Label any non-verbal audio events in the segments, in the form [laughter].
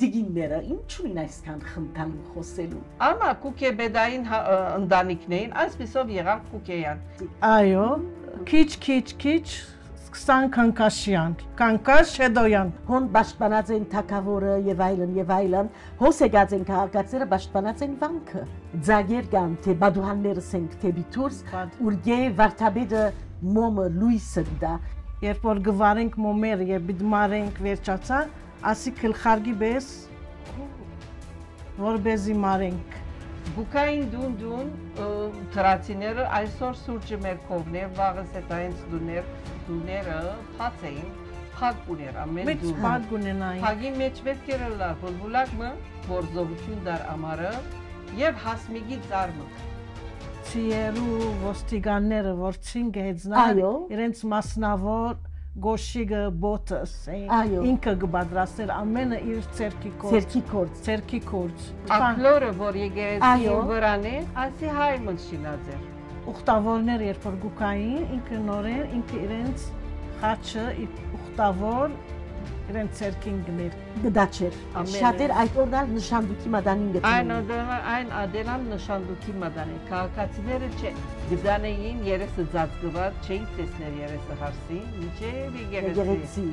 դիգինները ինչ ունին այսքան խնդան խոսելու։ Անա կուկեբեդային հա, ընտանիքն էին, այսպեսով եղավ կուկեյան։ Այո, քիչ-քիչ-քիչ սկսան Կանկաշյան, Կանկաշ Շեդոյան։ Հոն պաշտպանած են թակավորը եւ այլն եւ այլն, հոս եկած են քաղաքացիները պաշտպանած են վանքը։ Ձագեր կան թե բադուհաններս են թե բիտուրս, ուրգե վարտաբեդը մոմը լույսը դա։ Երբ որ գվարենք մոմեր եւ բիդմարենք վերջացան, ասի քլխարգի բես որբեզի մարենք Բուկային դունդուն թրացիները այսօր սուրճը մեր կովներ, վաղս էտ այնց դուներ, դուները խաց էին, խակ ուներ ամեն դուն։ Մեջ պատ գունենային։ Հագի մեջ պետք էր լար, որ բուլակ մը, որ զովություն դար ամարը և հասմիգի ծարմը ցիերու ոստիկանները որ ցինգ հեծնան իրենց մասնավոր գոշիկը բոտս է ինքը կբադրաստեր ամենը իր ցերքի կորց ցերքի կորց ցերքի կորց ակլորը որ եկեղեցի վրան է ասի հայ մնշինած էր ուխտավորներ երբ որ գուկային ինքը նորեն ինքը իրենց խաչը ուխտավոր գրեն церքին գներ։ Գդաչեր։ Շատեր այդ օրն էլ նշանդուքի մադանին գտնում։ Այն այն ադելան նշանդուքի մադանին։ Քաղաքացիները չէ։ Գդանեին երեսը ծածկված չէին տեսնել երեսը հարսի, միջև եկեղեցի։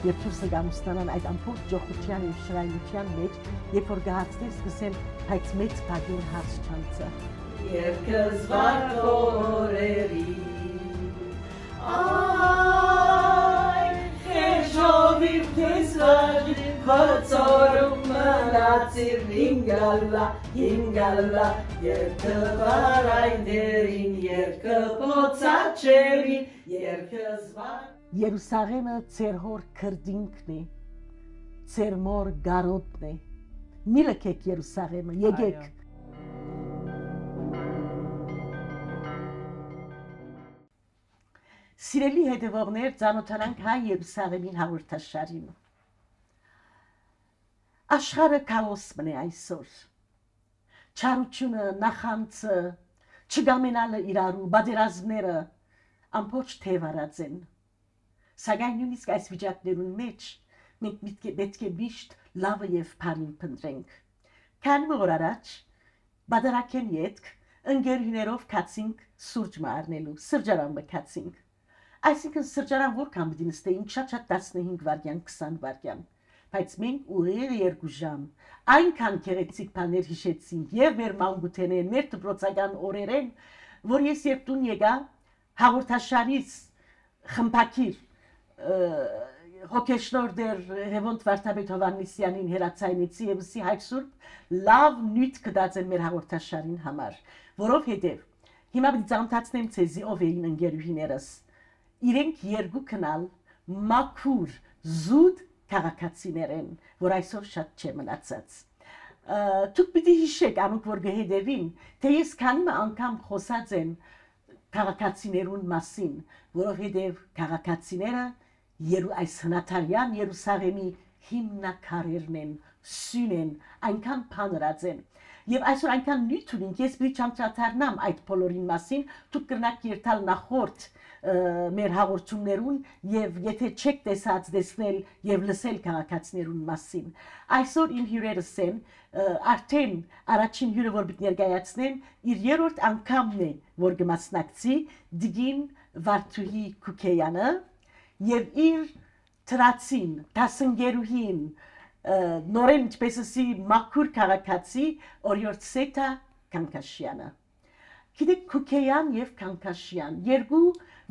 Երբ դուրս եկամ ստանան այդ ամբողջ ջոխության ու շրայլության մեջ, երբ որ գահացներ սկսեմ բայց մեծ բագին հարց չանցը։ Երկս վար օրերի։ Ա շովիվ քեզ վաժի, խոցորում մնացիր հինգալլա, հինգալլա, երկը վարայներին, երկը պոցաչերին, երկը զվան։ Երուսաղեմը ծեր հոր կրդինքն է, ծեր մոր գարոտն է, մի լքեք Երուսաղեմը, եգեք։ Սիրելի հետևողներ, ծանոթանանք հայ եւ սաղեմին հաղորդաշարին։ Աշխարը քաոսմն է այսօր։ Չարությունը, նախանցը, չգամենալը իրարու, բادرազմները ամբողջ թևարած են։ Սակայն նույնիսկ այս վիճակներուն մեջ մենք միտք է պետք է միշտ լավը եւ փանին փնտրենք։ Քանի որ առաջ բادرակեն յետք ընկերներով քացինք սուրճ մարնելու, սրճարան մքացինք Այսինքն սրճարան որքան պիտի նստեին շատ-շատ 15 վայրկյան, 20 վայրկյան։ Բայց մենք ուղիղ երկու ժամ այնքան քերեցիկ բաներ հիշեցինք եւ մեր մանկութենեն, մեր դպրոցական օրերեն, որ ես երբ տուն եկա հաղորդաշարից խմփակիր հոգեշնոր դեր Հևոնտ Վարդապետ Հովաննիսյանին հերացայնեցի եւ սի հայսուրբ լավ նույթ կդած են մեր հաղորդաշարին համար, որով հետեւ հիմա բիծամտացնեմ ցեզի ով էին ընկերուհիներս իրենք երկու քնալ մաքուր զուտ քաղաքացիներ են, որ այսօր շատ չէ մնացած։ Դուք պիտի հիշեք, անուք որ գեհեդևին, թե ես քանի անգամ խոսած եմ քաղաքացիներուն մասին, որովհետև քաղաքացիները երու այս հնաթարյան Երուսաղեմի հիմնակարերն են, սյուն են, այնքան փանրած են։ Եվ այսօր այնքան նյութ ունենք, ես մի չանչաթարնամ այդ բոլորին մասին, դուք կրնակ երթալ նախորդ մեր հաղորդումներուն եւ եթե չեք տեսած դեսնել եւ լսել քաղաքացիներուն մասին այսօր իմ հյուրերս են արդեն առաջին հյուրը որ ներկայացնեմ իր երրորդ անգամն է որ կմասնակցի դիգին վարդուհի քուկեյանը եւ իր տրացին տասնգերուհին նորեն ինչպես ասի մաքուր քաղաքացի օրիորսետա կանքաշյանը Գիտեք Քուքեյան եւ Կանքաշյան երկու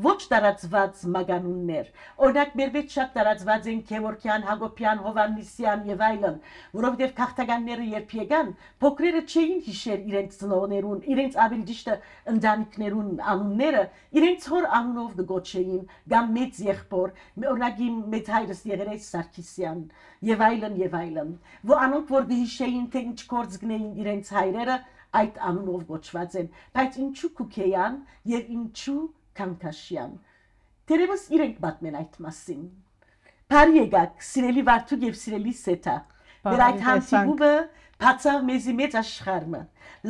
ոչ տարածված մագանուններ։ Օրինակ մեր մեջ շատ տարածված են Գևորգյան, Հակոբյան, Հովաննիսյան եւ այլն, որովհետեւ քաղաքականները երբ եկան, փոքրերը չէին հիշեր իրենց ծնողներուն, իրենց ավելի ճիշտ ընտանիքներուն անունները, իրենց հոր անունով գոչեին, կամ մեծ եղբոր, օրինակ իմ մեծ հայրս եղել է Սարգսյան եւ այլն եւ այլն։ Որ անոնք որ դիշեին թե ինչ կորց գնեին իրենց հայրերը, այդ անունով գոչված են, բայց ինչու Քուքեյան եւ ինչու Թանկաշյան։ Տերևս իրենք պատմեն այդ մասին։ Բարի եկաք, սիրելի Վարդուկ եւ սիրելի Սեթա։ Մեր այդ հանդիպումը բացավ մեզի մեծ աշխարհը։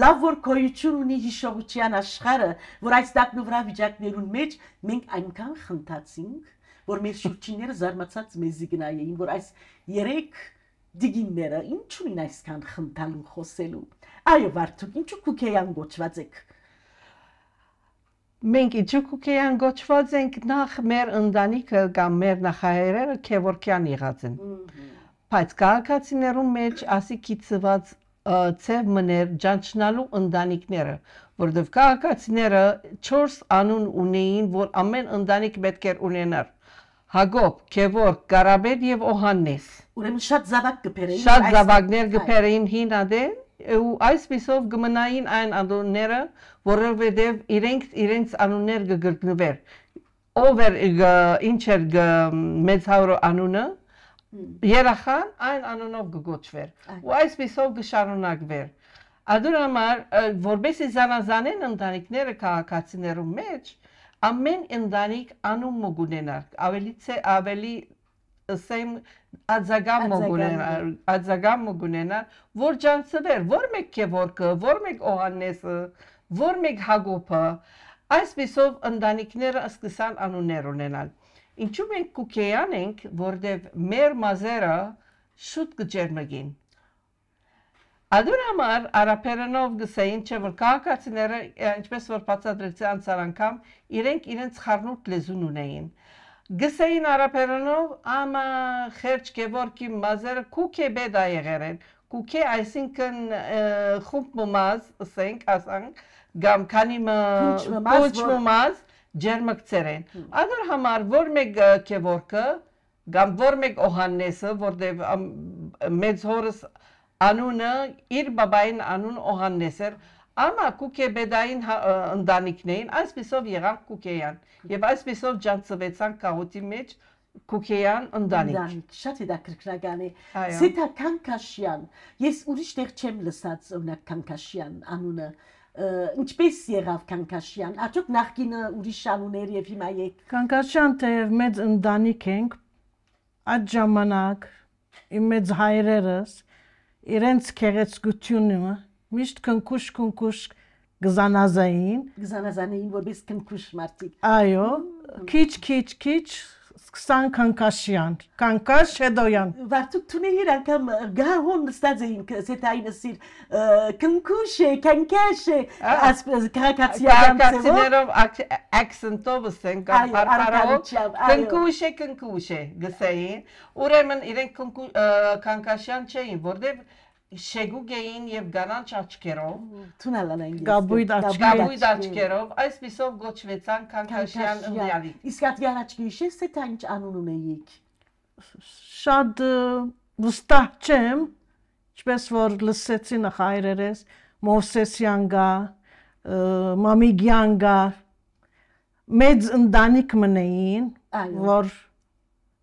Լավ որ քոյություն ունի հիշողության աշխարհը, որ այս տակնուվրա վիճակներուն մեջ մենք այնքան խնդացինք, որ մեր շուրջիները զարմացած մեզի գնային, որ այս երեք դիգինները ինչու են այսքան խնդալու խոսելու։ Այո, Վարդուկ, ինչու քուքեյան գոչված եք մենք իջուկուկեյան գոչված ենք նախ մեր ընտանիքը կամ մեր նախահայրերը քևորքյան եղած են։ Բայց քաղաքացիներու մեջ ասիկի ծված ծև մներ ճանչնալու ընտանիքները, որովհետև քաղաքացիները 4 անուն ունեին, որ ամեն ընտանիք պետք էր ունենար։ Հագոբ, Քևորք, Կարաբեդ եւ Օհաննես։ Ուրեմն շատ զավակ գբերեին։ Շատ զավակներ գբերեին հին ադեն ու այս պիսով գմնային այն անունները, որովհետև իրենք իրենց անուններ կգրկնվեր։ Ով էր ինչ էր մեծ հայրո անունը, երախան այն անունով կգոչվեր։ Ու այս պիսով կշարունակվեր։ Ադուր համար, որբեսի զանազանեն ընտանիքները քաղաքացիներու մեջ, ամեն ընտանիք անուն մոգունենար, ավելի ավելի ասեմ adzagam մոգունենար adzagam մոգունենար որ ջանցվեր որ մեկ կևորկը որ մեկ օհանեսը որ մեկ հագոպը այս պիսով ընտանիքները սկսան անուններ ունենալ ինչու մենք կուկեյան ենք որտեվ մեր մազերը շուտ կջերմագին Ադուր համար արաբերենով գսեին չէ որ քաղաքացիները ինչպես որ բացատրեցի անցար անգամ իրենք իրենց խառնուրդ լեզուն ունեին գսեին արաբերենով ամա խերջ գևորգի մազերը կուքե բեդա եղերեն կուքե այսինքն խումբ մազ ասենք ասանք գամ քանի մազ մազ ջերմակցերեն ադր համար որ մեկ գևորգը գամ որ մեկ օհաննեսը որտեվ մեծ հորս անունը իր բաբային անուն օհաննեսեր Անա կուկեբեդային հա, ընտանիքն էին, այսպիսով եղան կուկեյան։ Եվ այսպիսով ջանցվեցան կաղոտի մեջ կուկեյան ընտանիք։ Շատ հետաքրքրական է։ Սետա Քանքաշյան։ Ես ուրիշ տեղ չեմ լսած օրինակ Քանքաշյան անունը ինչպես եղավ Քանքաշյան։ Արդյոք նախկինը ուրիշ անուներ եւ հիմա եկ։ Քանքաշյան թեև մեծ ընտանիք ենք։ Այդ ժամանակ իմ մեծ հայրերս իրենց քերեցկությունը միշտ քնքուշ քնքուշ գզանազային գզանազանային որպես քնքուշ մարդիկ այո քիչ քիչ քիչ սկսան կանկաշյան, կանկաշ հետոյան։ Վարդուկ թունե իր անգամ գահոն նստած էինք, սետային սիր կնկուշ է, կանկաշ է, կարակացիներով ակսնտով սեն կարարով, կնկուշ է, կնկուշ է, գսեին, ուրեմն իրենք կնկաշյան չէին, որդև շեգուկ էին եւ գանանչ աչքերով թունել անեն գաբույդ աչքերով աչքերով այս պիսով գոչվեցան քանքաշյան ուլյալի իսկ այդ յարաչքի շեսը թե ինչ անուն ունեիք շատ վստահ չեմ ինչպես որ լսեցի նախայրերես մովսեսյան գա մամիգյան գա մեծ ընտանիք մնային որ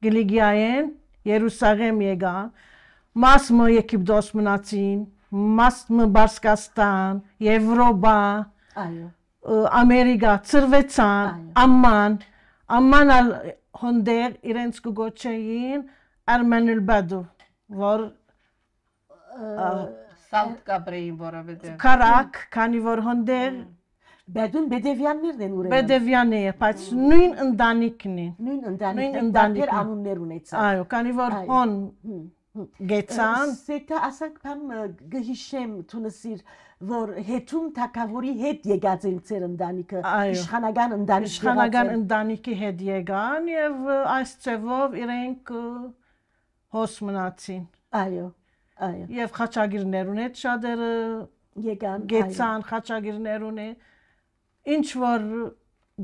գլիգիայեն Երուսաղեմ եկան մասը Եգիպտոս մնացին, մասը Բարսկաստան, Եվրոպա, այո, Ամերիկա ծրվեցան, Ամման, Ամմանը հոնդեր իրենց կգոչեին Armenul Badu, որ Սաուդ Կաբրեին որովհետև Կարակ, քանի որ հոնդեր Բեդուն Բեդևյաններն են ուրեմն։ Բեդևյանը է, բայց նույն ընտանիքն է։ Նույն ընտանիքն է, դեր անուններ ունեցա։ Այո, քանի որ հոն գեցան սետը ասանք բամ գհիշեմ թունսիր որ հետում թակավորի հետ եկած են ծեր ընտանիքը իշխանական ընտանիք իշխանական ընտանիքի հետ եկան եւ այս ծևով իրենք հոս մնացին այո այո եւ խաչագիրներուն հետ շատերը եկան գեցան խաչագիրներուն ինչ որ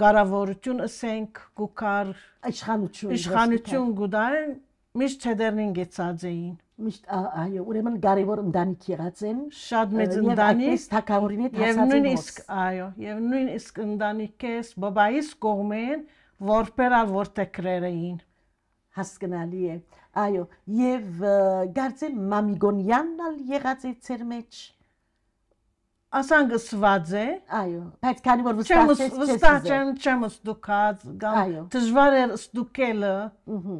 գարավորություն ասենք գուկար իշխանություն իշխանություն գուդան միշտ չդերնին գեցած էին միշտ այո ուրեմն կարևոր ընտանիք եղած են շատ մեծ ընտանիք թակավորին հետ հասած են եւ նույնիսկ այո եւ նույնիսկ ընտանիքես բաբայիս կողմեն որբերալ որտեքրեր էին հասկանալի է այո եւ գարցե մամիգոնյանն ալ եղած է ծեր մեջ ասանք սված է այո բայց քանի որ վստահ չեմ վստահ չեմ չեմ ստուկած դժվար է ստուկելը ըհը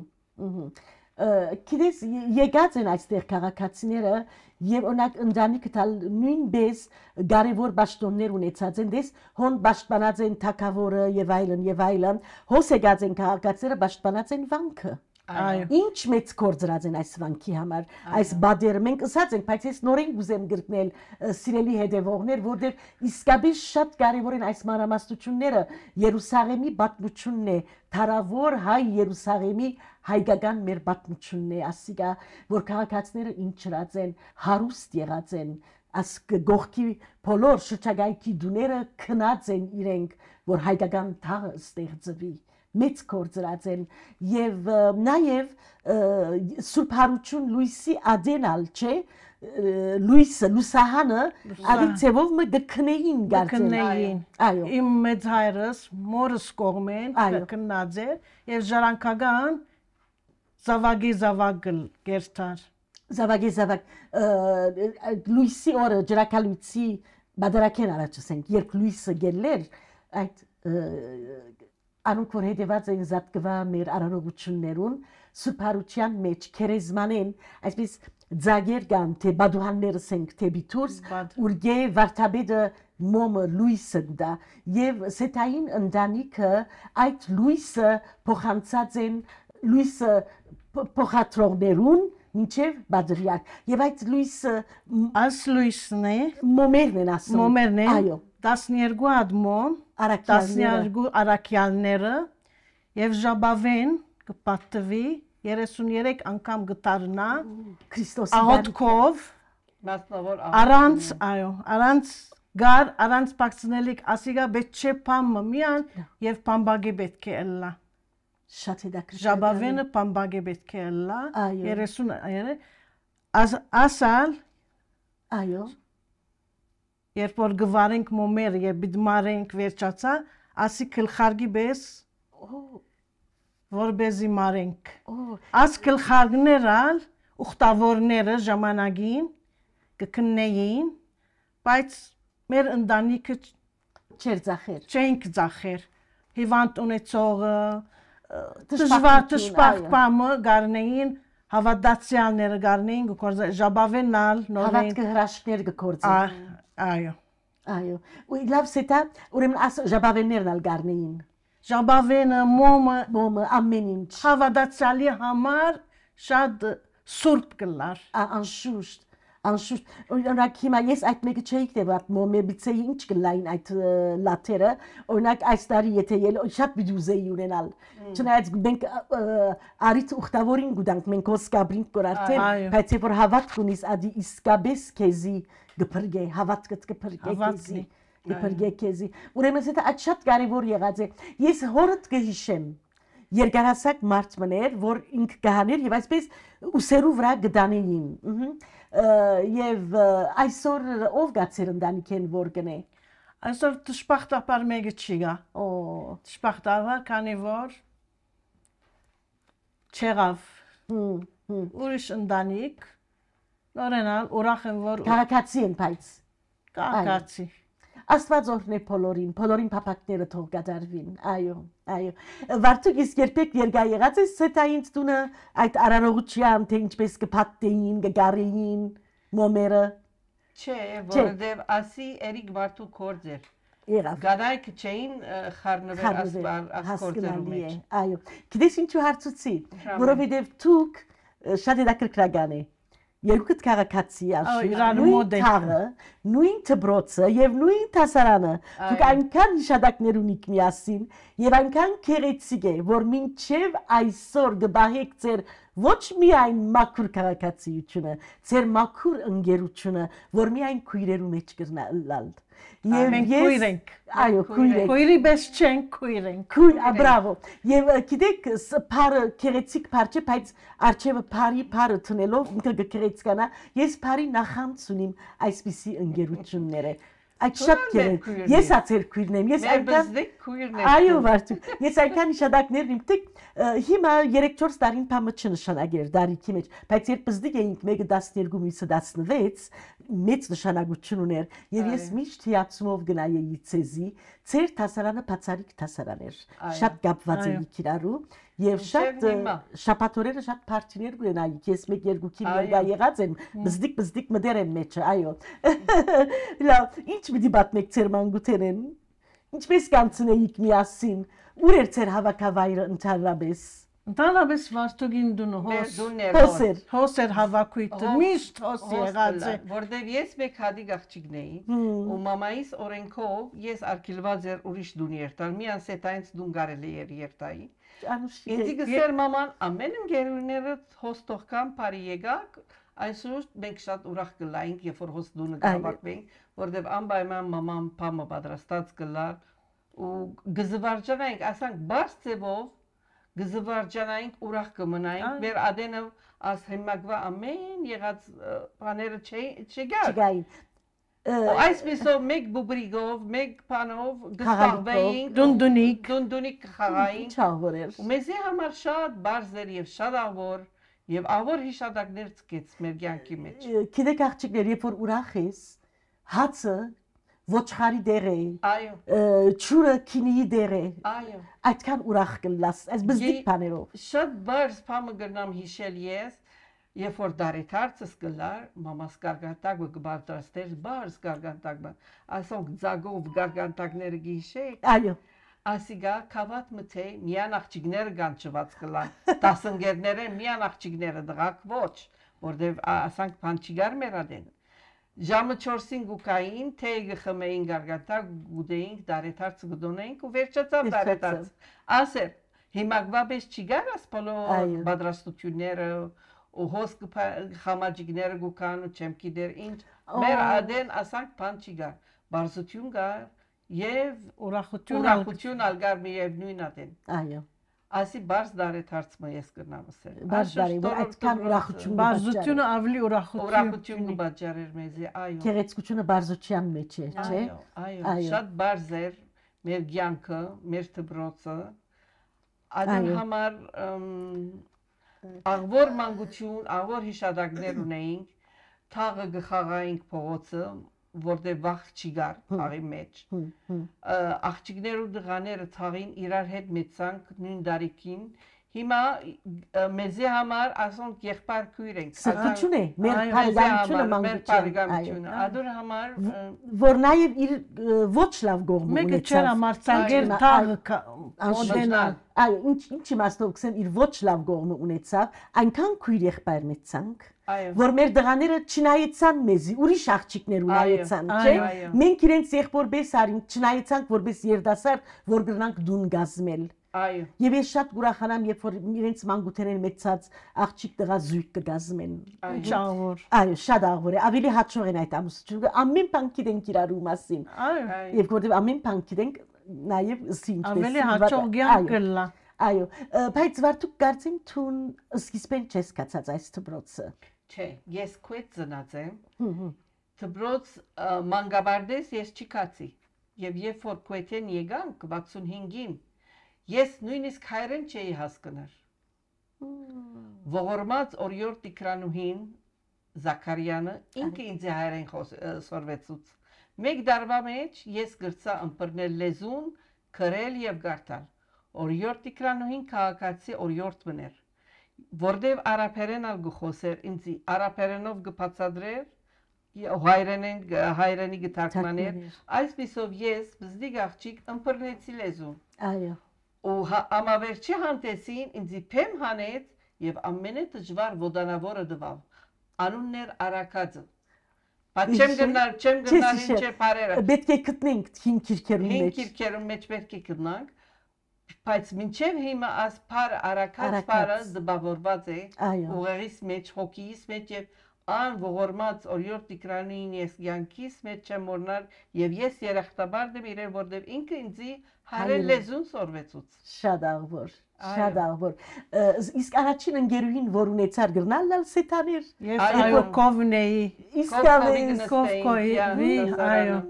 ըհը գիտես եկած են այստեղ քաղաքացիները եւ օրինակ ընտանիքը տալ նույնպես կարևոր ճշտոններ ունեցած են դես հոն ճշտանած են թակավորը եւ այլն եւ այլն հոս եկած են քաղաքացիները ճշտանած են վանքը Ինչ մեծ գործ դրած են այս վանքի համար, այս բադերը մենք ասած ենք, բայց ես նորեն գուզեմ գրկնել սիրելի հետևողներ, որտեղ իսկապես շատ կարևոր են այս մանրամասնությունները, Երուսաղեմի պատմությունն է, Թարավոր հայ Երուսաղեմի հայկական մեր պատմությունն է, ասիկա, որ քաղաքացիները ինչ ճրած են, հարուստ եղած են, աս գողքի բոլոր շրջակայքի դուները քնած են իրենք, որ հայկական թաղը ստեղծվի մեծ կործրած են եւ նաեւ Սուրբ Հարություն Լուիսի ադենալ չէ լույսը լուսահանը արի ծևով մը դքնեին գարցեն այո իմ մեծ հայրս մորս կողմեն կննաձեր եւ ժառանգական զավագի զավագլ գերտար զավագի զավագ լույսի օրը ջրակալուցի բادرակեն առաջացենք երբ լույսը գելներ այդ անոնք որ հետևած են զատկվա մեր արանողություններուն սուփարության մեջ քերեզմանեն այսպես ձագեր կան թե բադուհաններս ենք թե բիթուրս ուրգե վարտաբեդը մոմը լույսն դա եւ սետային ընտանիքը այդ լույսը փոխանցած են լույսը փոխադրողներուն մինչև բադրիակ եւ այդ լույսը աս լույսն է մոմերն են ասում մոմերն է այո 12 ադմոն 12 արաքյալները եւ Ժաբավեն կպատվի 33 անգամ գտարնա Քրիստոսի աղոթքով մասնավոր առանց այո առանց գար առանց բացնելիք ասիգա բետ չփամ միան եւ փամբագի պետք է լա շատ հետաքրքիր Ժաբավենը փամբագի պետք է լա 33 ասալ այո երբ որ գվարենք մոմեր եւ բիդմարենք վերջացա, ասի քլխարգի բես որբեզի մարենք։ Աս քլխարգներալ ուխտավորները ժամանակին կքննեին, բայց մեր ընտանիքը չեր ծախեր։ Չենք ծախեր։ Հիվանդ ունեցողը դժվար դժպախ բամը գարնեին հավատացյալները գարնեին գործը ժաբավենալ նորեն հավատքը հրաշքներ գործին այո այո ու լավ սետա ուրեմն աս ժաբավեններն ալ գարնեին ժաբավենը մոմը մոմը ամեն ինչ հավատացյալի համար շատ սուրբ գլար անշուշտ անշուշտ օրինակ հիմա ես այդ մեկը չէի դեպատ մոմեբից է ինչ գլային այդ լաթերը օրինակ այս տարի եթե ել շատ բյուզեի ունենալ չնայած մենք արից ուխտավորին գուտանք մենք ոսկաբրին կորարտեն բայց եթե որ հավատք ունիս ադի իսկաբես քեզի գփրգե հավատքդ գփրգե քեզի գփրգե քեզի ուրեմն դա այդ շատ կարևոր եղած է ես հորդ կհիշեմ երկարասակ մարդ մներ որ ինք կհաներ եւ այսպես ուսերու վրա գտանեին եւ այսօր ով գա ծերնդանիքեն որ գնե այսօր դժբախտաբար մեկը չի գա օ դժբախտաբար քանի որ չեղավ ուրիշ ընտանիք նորենալ ուրախ եմ որ քաղաքացի են բայց քաղաքացի Աստված օրհնի բոլորին, բոլորին փապակները թող գադարվին։ Այո, այո։ Վարդուկ իսկ երբեք երգա եղած է սետա ինձ տունը այդ արարողության, թե ինչպես կփաթեին, կգարեին մոմերը։ Չէ, որովհետև ասի Էրիկ Վարդու կորձեր։ Եղավ։ Գադայք չէին խառնվել ասկորձերու մեջ։ Այո։ Գիտես ինչու հարցուցի, որովհետև դուք շատ հետաքրքրական եք երկու քաղաքացի աշխիրան մոդել թաղը նույն դբրոցը եւ նույն դասարանը դուք այնքան նշանակներ ունիք միասին եւ այնքան քերեցիկ է որ մինչեւ այսօր գբահեք ձեր ոչ միայն մաքուր քաղաքացիությունը, ծեր մաքուր ընկերությունը, որ միայն քույրերու մեջ կրնա լալ։ Եվ մենք քույր ենք։ Այո, քույր ենք։ Քույրի պես չենք քույր ենք։ Քույր, բրավո։ Եվ գիտեք, սփարը քերեցիկ բարձե, բայց արջևը բարի բարը տնելով ինքը գքերեցկանա։ Ես բարի նախանց ունիմ այսպիսի ընկերությունները այդ շատ գերեն։ Ես ա ձեր քույրն եմ, ես այնքան Այո, վարդու։ Ես այնքան նշանակներն իմ տիկ հիմա 3-4 տարին փամը չնշանակեր դարիքի մեջ, բայց երբ զդիկ էինք մեկը 12 մյուսը 16, մեծ նշանակություն ուներ եւ ես միշտ հիացումով գնայեի ցեզի ծեր դասարանը բացարիք դասարան էր շատ գապված էի քիրարու եւ շատ շապատորերը շատ պարտիներ գնայի ես մեկ երկուքի մերգա եղած եմ մզդիկ մզդիկ մդեր եմ մեջը այո [laughs] լավ ինչ մի բաթնեք ծեր մանգութենեն ինչպես կանցնեիք միասին ուր էր ծեր հավաքավայրը ընդհանրապես Ընդհանրապես Վարդուգին դունը հոս հոսեր, հոսեր հավաքույտը, միշտ հոս եղած է։ Որտեվ ես մեկ հադիկ աղջիկն էի, ու մամայիս օրենքով ես արկիլված էր ուրիշ դուն երտալ, մի անսետ այնց դուն գարելի էր երտայի։ Ինձի գսեր մաման ամեն ընկերուները հոստող կամ բարի եկակ, այսօր մենք շատ ուրախ կլայինք, երբ որ հոս դունը կհավաքվենք, որտեվ անպայման մաման փամը պատրաստած կլար ու գզվարճանայինք, ասանք բարձ ձևով գզվարջանայինք, ուրախ կմնայինք, մեր ադենը աս հեմագվա ամեն եղած բաները չգար։ Չգային։ Այս միսով մեկ բուբրիգով, մեկ պանով գստաղվեինք, դունդունիկ, դունդունիկ խաղայինք, չաղորել։ Ու մեզի համար շատ բարզեր և շատ ավոր, և ավոր հիշադակներ ծկեց մեր գյանքի մեջ։ Կիդեք աղջիկներ, երբ որ ուրախ ես, հացը ոչխարի դեր է այո ճուրը քինիի դեր է այո այդքան ուրախ կլաս այս բզդիկ բաներով շատ բարձ փամը գրնամ հիշել ես երբ որ դարեկարծս գլար մամաս գարգանտակ ու գբարտաստեր բարձ գարգանտակ բան ասոնք ձագով գարգանտակները գիշեք այո ասիգա կավատ մթե միան աղջիկները կան ճված կլան տասնգերները միան աղջիկները դղակ ոչ որտեվ ասանք բան չի գար մերադեն Ժամը 4-ին գուկային թեյ գխմեին գարգատա գուդեինք դարեթարց գդոնեինք ու վերջացավ դարեթարց։ Ասեր, հիմա գվաբես չի գարաս բոլոր պատրաստությունները ու հոսք խամաջիկները գուկան ու չեմ գիտեր ինչ։ Մեր ադեն ասանք բան չի գար։ Բարձություն գար եւ ուրախություն ուրախություն ալգար միևնույն ադեն։ Այո ասի բարձ դարեթարցմը ես կնամ ասել։ Բարձ դարի, որ այդքան ուրախություն բարձությունը ավելի ուրախություն։ Ուրախություն կբաճարեր մեզի, այո։ Գեղեցկությունը բարձության մեջ է, չէ։ Այո, այո, շատ բարձ էր մեր ցանկը, մեր դբրոցը։ Այն համար աղվոր մանկություն, աղվոր հիշադակներ ունեինք, թաղը գխաղայինք փողոցը, որտեղ վախ չի գար թաղի մեջ։ Աղջիկներ ու դղաները թաղին իրար հետ մեծանք նույն դարիքին։ Հիմա մեզի համար ասոն եղբայր քույր ենք։ Սրտությունը, մեր բարեկամությունը մանկությունը։ Ադուր համար որ նաև իր ոչ լավ գողմը ունեցավ։ Մեկը չեր համար ցանգեր թաղը օդենալ։ Այո, ինչ ինչ իմաստով գսեմ իր ոչ լավ գողմը ունեցավ, այնքան քույր եղբայր մեծանք որ մեր դղաները չնայեցան մեզի, ուրիշ աղջիկներ ունայեցան, չէ՞։ Մենք իրենց եղբորբես արին, չնայեցանք որպես երդասար, որ գրնանք դուն գազմել։ Այո։ Եվ ես շատ ուրախանամ, երբ որ իրենց մանկութենեն մեծած աղջիկ տղա զույգ կգազմեն։ Այո, աղոր։ Այո, շատ աղոր է։ Ավելի հաճող են այդ ամուսնությունը։ Ամեն բան գիտենք իրարու մասին։ Այո։ Եվ որտեղ ամեն բան գիտենք, նաև սինչ։ Ավելի հաճող գյան կլա։ Այո, բայց վարդուկ կարծեմ թուն սկիզբեն չես կացած այս դպրոցը չէ, ես քուետ ծնած եմ։ Դբրոց մանգաբարդես ես չիկացի։ Եվ երբ որ քուետեն եկանք 65-ին, ես նույնիսկ հայրեն չէի հասկնար։ Ողորմած օրյոր Տիկրանուհին Զաքարյանը ինքը ինձ հայրեն խոսորվեցուց։ Մեկ դարվա մեջ ես գրծա ըմբռնել լեզուն, քրել եւ գարտալ։ Օրյոր Տիկրանուհին քաղաքացի օրյորտ մներ Որդև արապերենալ գխոսեր, ինձի արապերենով գպացադրեր, հայրենեն հայրենի գտարքմաներ այսպիսով ես բզդիկ աղջիկ ըմբռնեցի լեզուն այո ու հա, ամավերջի հանդեսին ինձ իբեմ հանեց եւ ամենը դժվար ոդանավորը դվավ անուններ արակածը բայց չեմ գնալ չեմ գնալ ինչ է բարերը պետք է գտնենք հին քիրքերում մեջ հին քիրքերում մեջ պետք է գտնանք բայց մինչև հիմա ասփար արաքած փարը զբաղված է ուղեղիս մեջ, հոգիս մեջ եւ ան ողորմած օրյոր տիկրանին ես յանքիս մեջ չեմ օրնար եւ ես երախտաբարդ եմ իրեն որտեւ ինքը ինձի հարել լեզուն սորվեցուց շատ աղբոր շատ աղբոր իսկ առաջին ընկերուհին որ ունեցար գրնալալ սետաներ ես այո կովնեի իսկ ավենս կովկոյի այո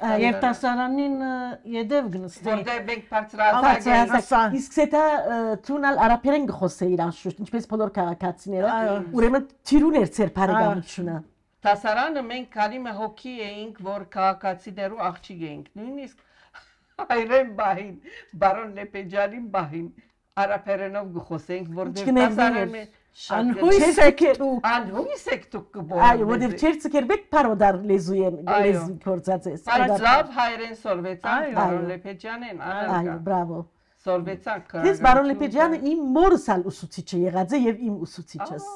երտասարանին եդև գնստեի որտեղ մենք բարձրացանք իսկ դա ցունալ արաբերեն գխոսե իրան շուտ ինչպես բոլոր քաղաքացիները ուրեմն թիրուն էր ծեր բարեկամությունը տասարանը մենք քանի մը հոգի էինք որ քաղաքացիներու աղջիկ էինք նույնիսկ հայրեն բահին բարոն լեպեջանին բահին արաբերենով գխոսենք որտեղ տասարանը Անհույս եք դուք։ Անհույս եք դուք կբողոք։ Այո, որովհետև չեր ցկերբեք փարոդար լեզու եմ, լեզու փորձած ես։ Բայց լավ հայերեն սորվեցան Բարոն Լեփեջյանեն, ահա։ Այո, բրավո։ Սորվեցանք։ Ես Բարոն Լեփեջյանը իմ մորս ալ ուսուցիչը եղած է եւ իմ ուսուցիչս։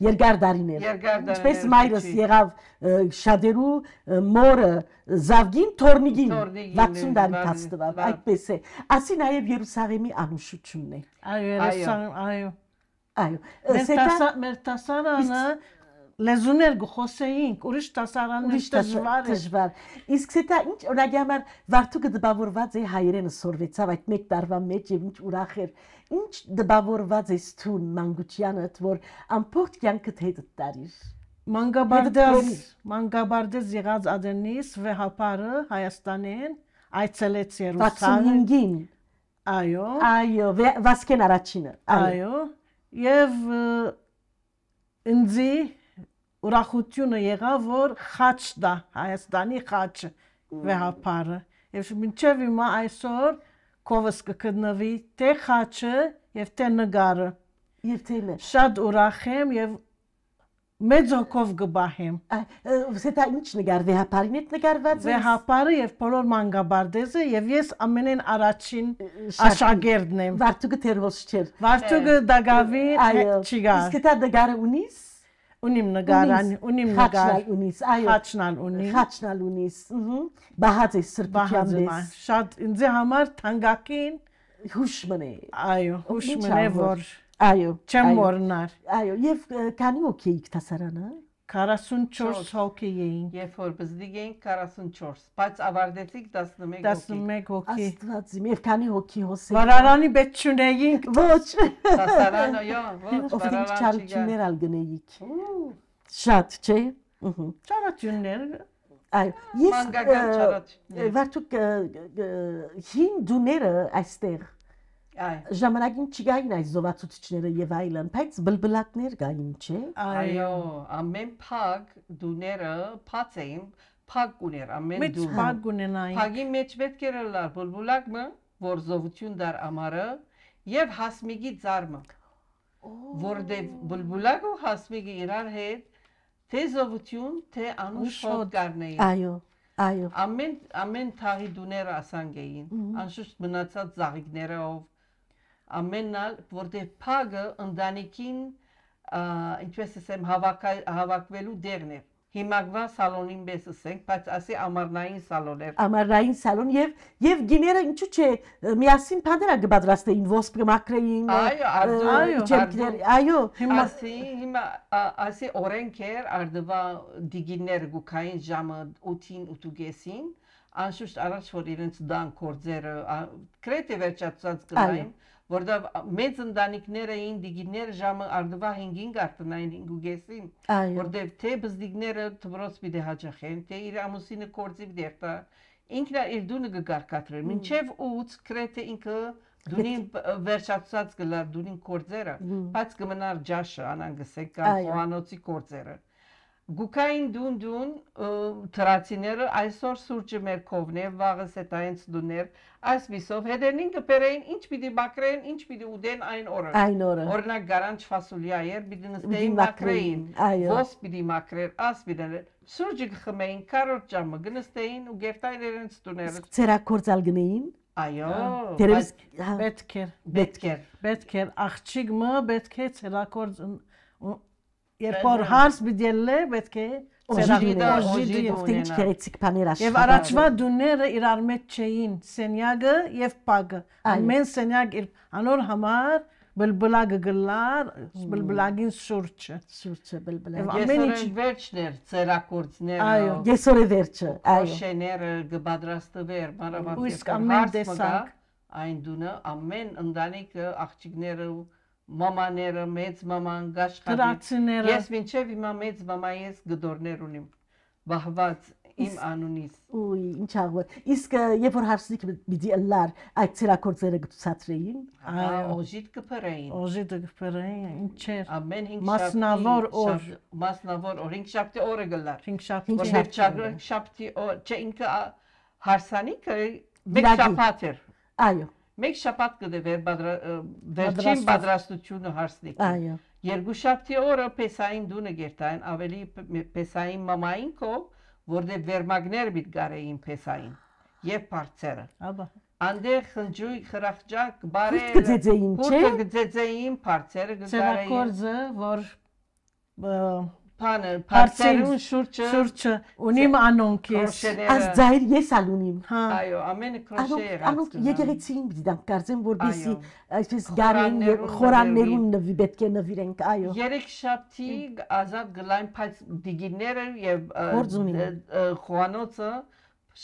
Երկար դարիներ։ Ինչպես մայրս եղավ շադերու մորը Զավգին Թորնիգին 60 տարի տածտվավ, այդպես է։ Ասի նաև Երուսաղեմի անուշությունն է։ Այո, Երուսաղեմ, այո այո մեր տասարանը լեզուներ գխոսեինք ուրիշ տասարաններ դժվար է դժվար իսկ դա ինչ օրակի համար վարդուկը դպավորված է հայերենը սորվեցավ այդ մեկ տարվա մեջ եւ ինչ ուրախ էր ինչ դպավորված է ստուն մանգուչյանը որ ամբողջ կյանքդ հետ դարիր մանգաբարդես մանգաբարդես եղած ադենիս վեհապարը հայաստանին այցելեց երուսաղեմ 65-ին այո այո վասկեն առաջինը այո եւ ինձի ուրախությունը եղավ, որ խաչն է, Հայաստանի խաչը վեհապարը։ Եվ մինչև հիմա այսօր կովս կկնվի թե խաչը եւ թե նգարը։ Եվ թելը։ Շատ ուրախ եմ եւ մեծ օկով գբահեմ։ Սա ի՞նչ նկար, վեհապարին է նկարված։ Վեհապարը եւ բոլոր մանգաբարդեզը եւ ես ամենեն առաջին աշակերտն եմ։ Վարդուկը թերոս չէր։ Վարդուկը դագավի չի գա։ Իսկ դա դգարը ունիս։ Ունիմ նգարան, ունիմ նգար։ Խաչնալ ունիս, այո։ Խաչնալ ունի։ Խաչնալ ունիս։ Ահա։ Բահած է սրբության դես։ Շատ ինձ համար թանկակին հուշ մնե։ Այո, հուշ մնե որ Այո, չեմ մոռնար։ Այո, եւ քանի հոգի էիք դասարանը։ 44 հոգի էին։ Երբ որ բզդիկ էինք 44, բայց ավարտեցիք 11 հոգի։ 11 հոգի։ Աստված իմ, եւ քանի հոգի հոսեին։ Վարարանի պետք չունեինք։ Ոչ։ Դասարանը, յո, ոչ, [laughs] վարարան չգար։ Ալ գնեիք։ Շատ, չէ՞։ Ուհ։ Ճարաճուններ։ Այո, ես Վարդուկ հին դուները այստեղ Ժամանակին չգային այս զովացուցիչները եւ այլն, բայց բլբլակներ գային, չէ։ Այո, ամեն փակ դուները փած էին, փակ ուներ ամեն դու։ Մեծ փակ ունենային։ Փակի մեջ պետք էր լար բլբլակը, որ զովություն դար ամառը եւ հասմիկի ծարմը։ Որտեւ բլբլակը հասմիկի իրար հետ թե զովություն, թե անուշոտ կառնեին։ Այո։ Այո։ Ամեն ամեն թաղի դուները ասանգեին։ Անշուշտ մնացած ծաղիկներով մենալ, որտեղ փագը ընտանիքին ինչպես ասեմ հավաքվելու դերն է։ Հիմակվա սալոնին մեզ ասենք, բայց ասի ամառնային սալոն է։ Ամառնային սալոն եւ եւ գիները ինչու՞ չէ միասին բաներ ագբադրաստեին, ոսպ մակրեին։ Այո, այո, չեմքներ, այո։ Հիմա ասի, հիմա ասի օրենքեր արդվա դիգիներ գուկային ժամը 8-ին 8:30-ին անշուշտ առաջ որ իրենց դան կորձերը կրետի վերջացած գնային։ Այո որտեղ մեծ ընտանիքները էին դիգիները ժամը արդվա 5-ին գարտնային 5-ին, որտեղ թե բզդիգները դրոց պիտի դե հաճախեն, թե իր ամուսինը կորցի դերտա, ինքն իր դունը կգարկատրի, մինչև 8 կրեթե ինքը դունին վերջացած գլար դունին կորձերը, բայց կմնար ջաշը անանգսեք կամ խոհանոցի կորձերը։ Գուկային դունդուն թրացիները այսօր սուրճը մերքովն է, վաղը սետայինց դուներ, այս վիսով հետենին կպերեին, ինչ պիտի բակրեին, ինչ պիտի ուդեն այն օրը։ Այն օրը։ Օրինակ գարանչ ֆասուլիա էր, պիտի նստեին մակրեին, ոս պիտի մակրեր, աս պիտի Սուրճը կխմեին, կարոտ ճամը գնստեին ու գերտային իրենց տուները։ Ցերակորցալ գնեին։ Այո, հա, դերևս պետք էր, պետք էր, պետք էր աղջիկը պետք է ցերակորց Երբ որ հարց դիելը պետք է Եվ առաջվա դուները իրար մեջ չէին, սենյակը եւ պագը։ Ամեն սենյակ իր անոր համար բլբլագը գլար, բլբլագին շուրջը, շուրջը բլբլագը։ Եվ ամեն ինչ վերջներ, ծերակուրձները։ Այո, եսօրը վերջը, այո։ Շեները գբադրաստվեր, մարավատ։ Իսկ ամեն դեսակ այն դունը ամեն ընտանիքը աղջիկները ու մամաները, մեծ մաման, գաշխատները։ Ես մինչև հիմա մեծ մամայես գդորներ ունիմ բահված իմ անունից։ Ուй, ինչ աղը։ Իսկ երբ որ հարցնիք պիտի լար այդ ցերակորձերը գծացրեին, այո, օժիտ կփրեին։ Օժիտ կփրեին, ինչեր։ Ամեն 5 շաբթի մասնավոր օր, մասնավոր օր 5 շաբթի օրը գլար։ 5 շաբթի, որ շաբթի օր, չէ ինքը հարսանիքը մեկ շաբաթ էր։ Այո մեկ շաբաթ կդեվեր վերջին պատրաստությունը հարսնիկ։ Այո։ Երկու շաբթի օրը պեսային դունը գերտային, ավելի պեսային մամային կո, որտեղ վերմագներ պիտի գարեին պեսային եւ բարձերը։ Աբա։ Անդեր խնջույ խրախճակ բարերը։ Քուրտ գծեծեին, չէ՞։ Քուրտ գծեծեին, բարձերը գարեին։ Ձերակորձը, որ բանը բարձերուն շուրջը շուրջը ունիմ անոնք ես աս ձայր ես ալ ունիմ հա, հա։ այո ամենը կրոշե եղած անոնք եկեղեցին դիդամ կարծեմ որբիսի այսպես գարեն եւ խորաններուն նվի պետք է նվիրենք այո երեք շաբթի ազատ գլայն փայց դիգիները եւ խոանոցը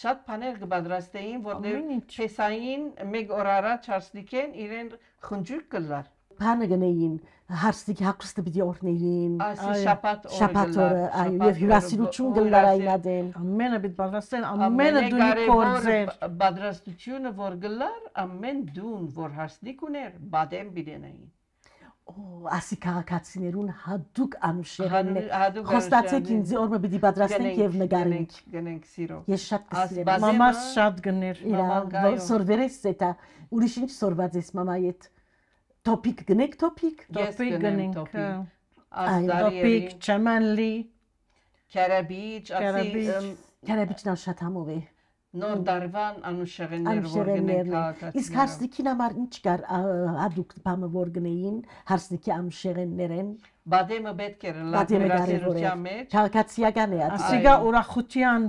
շատ բաներ կպատրաստեին որտեղ չեսային մեկ օր առաջ արսնիկեն իրեն խնջույք կլար բանը գնեին հարստիկ հակոստը պիտի օրնեին շաբաթ օրը շաբաթ օրը այո եւ հյուրասիրություն գլարային ադեն ամենը պիտի պատրաստեն ամենը դունի կորձեր պատրաստությունը որ գլար ամեն դուն որ հարստիկ ուներ բադեմ բիդենային օ ասի քաղաքացիներուն հadouk հա անուշերն հա հա խոստացեք ինձ օրը պիտի պատրաստենք եւ նկարենք գնենք սիրո ես շատ կսիրեմ մամաս շատ գներ մաման գայո սորվերես սետա ուրիշ ինչ սորված ես մամայիդ Topic գնեք topic։ Topic գնենք։ Topic Չեմանլի։ Քարաբիջ, ասի Քարաբիջն շատ համով է։ Նոր դարվան անուշեղեններ որ գնենք քաղաքացիները։ Իսկ հարսնիկին համար ինչ կար հadouk բամը որ գնեին հարսնիկի ամշեղեններեն։ Բադեմը պետք էր լավ դերասիրության մեջ։ Քաղաքացիական է։ Ասիգա ուրախության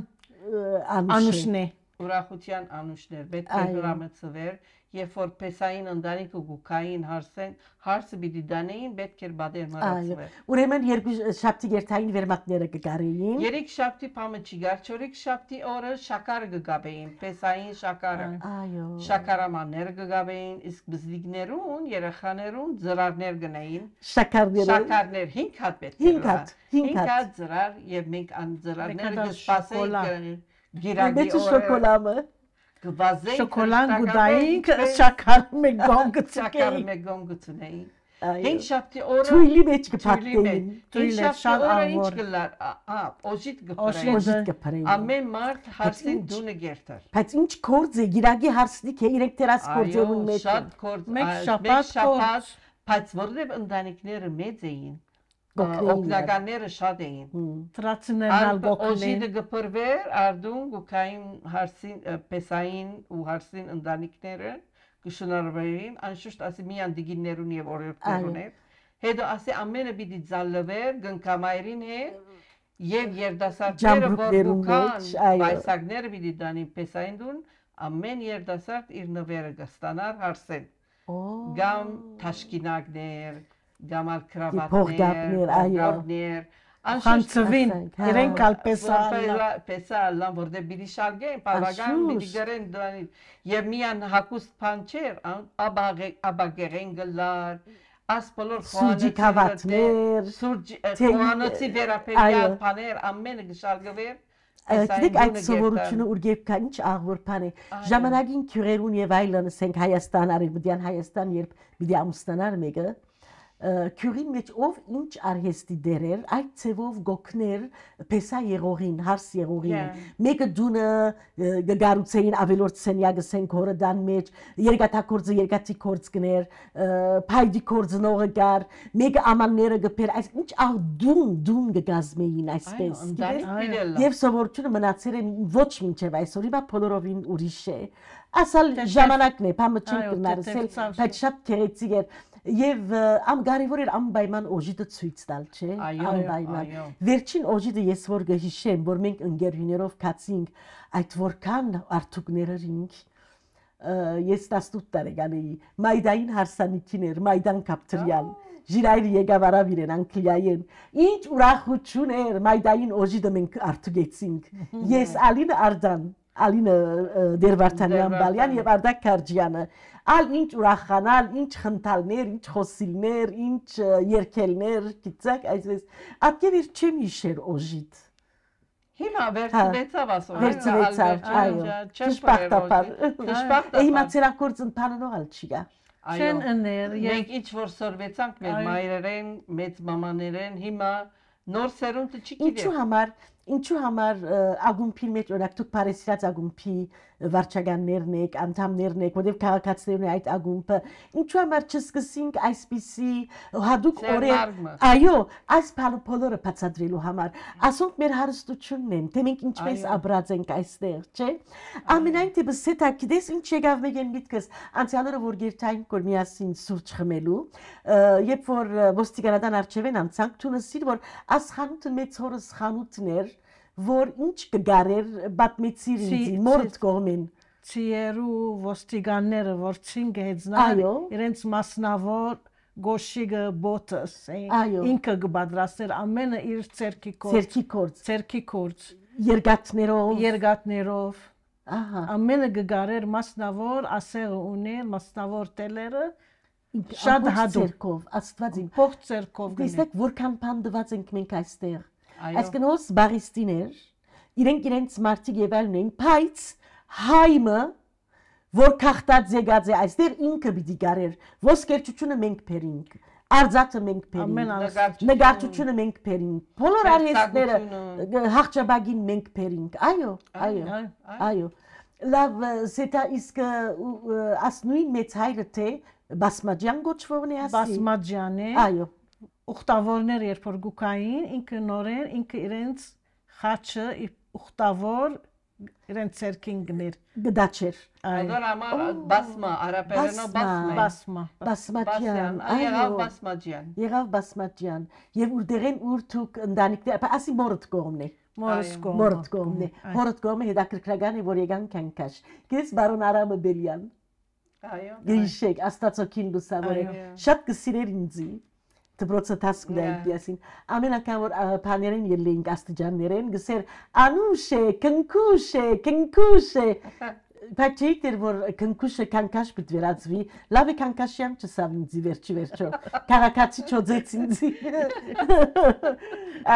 անուշն է ուրախության անուշներ, պետք է հրամեցվեր, երբ որ պեսային ընտանիքը գուկային հարցեն, հարցը պիտի դանեին, պետք էր բադեր մռացվեր։ Ուրեմն երկու շաբթի երթային վերմատները կգարեին։ Երեք շաբթի փամը չի գար, չորեք շաբթի օրը շակարը կգաբեին, պեսային շակարը։ Այո։ Շակարամաններ կգաբեին, իսկ բզդիկներուն, երեխաներուն ծրարներ գնային։ Շակարները։ Շակարներ 5 հատ պետք էր։ 5 հատ, 5 հա։ հատ ծրար եւ մենք անձրարները կսպասեինք գիրագի օրը։ Դե շոկոլամը։ Գվազենք։ Շոկոլան գուդայինք, շաքարում եք գոմ գցկեինք։ Շաքարում եք գոմ գցունեինք։ Հին շաբթի օրը թույլի մեջ կփակեին։ Թույլը շատ անոր։ Ինչ գլար, ա, օժիտ գփրեին։ Օժիտ գփրեին։ Ամեն մարդ հարցին դունը գերտար։ Բայց ինչ կորձ է, գիրագի հարցնիք է, իրենք դերաս կորձերուն մեջ։ Այո, շատ կորձ։ Մեկ շաբաթ կորձ։ Բայց որտեղ ընտանիքները մեծ էին, օգնականները շատ էին։ Տրացիոնալ բոկնի։ Օժինը գփրվեր արդուն գուկային հարսին պեսային ու հարսին ընտանիքները կշնորհվեին անշուշտ ասի միան դիգիներուն եւ օրերքներուն էր։ Հետո ասի ամենը պիտի ձալվեր գնկամայրին հետ եւ երդասարտները որ գուկան պայսակները պիտի դանի պեսային դուն ամեն երդասարտ իր նվերը կստանար հարսեն։ Գամ թաշկինակներ գամալ կրավատներ, գարդներ, խանցվին, իրենք ալպես ալլան, որդև բիրի շարգեն, պարագան բիրի գրեն դրանին, և միան հակուստ պանչեր, աբագեղեն գլար, աս բոլոր խոանոցներ, խոանոցի վերապերյալ պաներ, ամենը գշարգվեր, Գիտեք այդ սովորությունը ուրգեվ կա ինչ աղվորփան է։ Ժամանակին քյուրերուն եւ այլն ասենք Հայաստան արի մտյան Հայաստան երբ մի դի ամստանար մեկը քյուրի մեջ ով ինչ արհեստի դերեր այդ ցևով գոքներ պեսա եղողին հարս եղողին մեկը դունը գարուցեին ավելորդ սենյակը սեն կորդան մեջ երկաթակորձը երկաթի կորձ կներ փայդի կորձնողը գար մեկը ամանները գբեր այս ինչ աղ դուն դուն գազմեին այսպես եւ սովորությունը մնացել է ոչ մինչեւ այսօր հիմա փոլորովին ուրիշ է ասալ ժամանակն է բամը չեն գնարսել բայց շատ քերեցիկ էր եւ ամ կարեւոր էր անպայման օժիտը ցույց տալ, չէ՞։ Անպայման։ Վերջին օժիտը ես որ գհիշեմ, որ մենք ընկերուներով կացինք այդ որքան արթուկները ինք ես 18 տարեկան էի մայդային հարսանիքին էր մայդան կապտրյան ժիրայր եկավարավ իրեն անգլիայեն ինչ ուրախություն էր մայդային օժիդը մենք արդուգեցինք [laughs] ես ալին արդան ալինը դերվարտանյան բալյան եւ արդակ քարջյանը Ալ ինչ ուրախանալ, ինչ խնդալներ, ինչ խոսիլներ, ինչ երկելներ, գիտեք, այսպես ատկեր չեմ հիշեր օժիտ։ Հիմա վերցնեցավ հա, ասում եմ, վերցնեցավ, այո, ճշմարտաբար։ Ճշմարտաբար։ Հիմա ցերակորձ ընդանալով ալ չի գա։ Չեն ըներ, մենք ինչ որ սորվեցանք մեր մայրերեն, մեծ մամաներեն, հիմա նոր սերունդը չի գիտի։ Ինչու համար ինչու համար ագումփի մեջ օրինակ դուք բարեսիրած ագումփի վարչականներն եք, անդամներն եք, որտեղ քաղաքացիներն է այդ ագումփը, ինչու համար չսկսենք այսպիսի հadoop հա, օրե այո, այս փոլորը բացադրելու համար։ Ասոնք մեր հարստությունն են, թե մենք ինչպես ապրած ենք այստեղ, չէ՞։ Ամենայն դեպս հետա գիտես ինչ եկավ մեկեն միտքս, անցյալը որ գերտային կոր միասին սուրճ խմելու, երբ որ ոստիկանական արժևեն անցանք, ցունը սիր որ ասխանութը մեծ հորս խանութներ որ ինչ կդարեր բատմիցիր ինձ մորդ կողմին ցիերու ոստիգանները որ ցինգ հեծնան իրենց մասնավոր գոշիգը բոտս ինքը կբադրասեր ամենը իր ցերքի կորց ցերքի կորց ցերքի կորց երգատներով երգատներով ահա ամենը գարեր մասնավոր ասեղ ունի մասնավոր տելերը շատ հաճույքով աստվածին փող ցերքով գնի դեսեք որքան բան դված ենք մենք այստեղ Այս կնոս բարիստիներ, իրենք իրենց մարտիկ եւ այլն էին, բայց հայմը որ քախտած զեգած է այստեղ ինքը պիտի գարեր ոսկերչությունը մենք բերինք արձակը մենք բերինք նկարչությունը մենք բերինք բոլոր արհեստները հաղճաբագին մենք բերինք այո այո այո լավ սետա իսկ ասնույն մեծ հայրը թե բասմաջյան գոչվողն է ասի բասմաջյան է այո ուխտավորներ երբ որ գուկային ինքնորեն ինքը իրենց խաչը ուխտավոր իրենց ցերքին գներ գդաչեր դորա բասմա արաբերենով բասմա բասմա բասմաջյան եղավ բասմաջյան եղավ բասմաջյան եւ ուրդերեն ուրթուկ ընդանիքներ դե, ասի մորդ կողմն է մորսկոմ մորդկոմն է մորդկոմը հետաքրքրական է որ եկան քանքաշ գես բարոն արամը բելյան այո գիշեք աստածոքին լուսավորել շատ կսիրեր ինձի դպրոցը տասկ դայք եսին։ Ամեն անգամ որ բաներեն ելեինք աստիճաններեն գսեր անուշ է, քնքուշ է, քնքուş է։ Բայց չէի դեր որ քնքուշը քանքաշ պիտ վերածվի, լավ է քանքաշիամ չսավ ինձի վերջի վերջո։ Կարակացի չոձեց ինձի։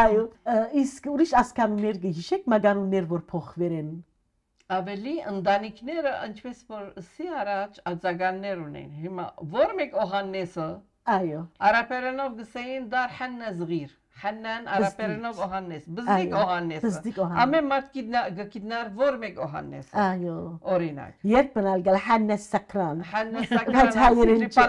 Այո, իսկ ուրիշ ասկանուներ գիշեք մագանուներ որ փոխվեր են։ Ավելի ընտանիքները ինչպես որ սի առաջ ածագաններ ունեն։ Հիմա որ մեկ օհաննեսը Այո։ Արաբերենով գսեին դար հեննա զգիր։ Հեննան արաբերենով Օհանես։ Բզդիկ Օհանես։ Բզդիկ Օհանես։ Ամեն մարդ գիտնար որ մեկ Օհանես։ Այո։ Օրինակ։ Երբ մնալ գալ հեննես սակրան։ Հեննես սակրան։ Հայերեն չի։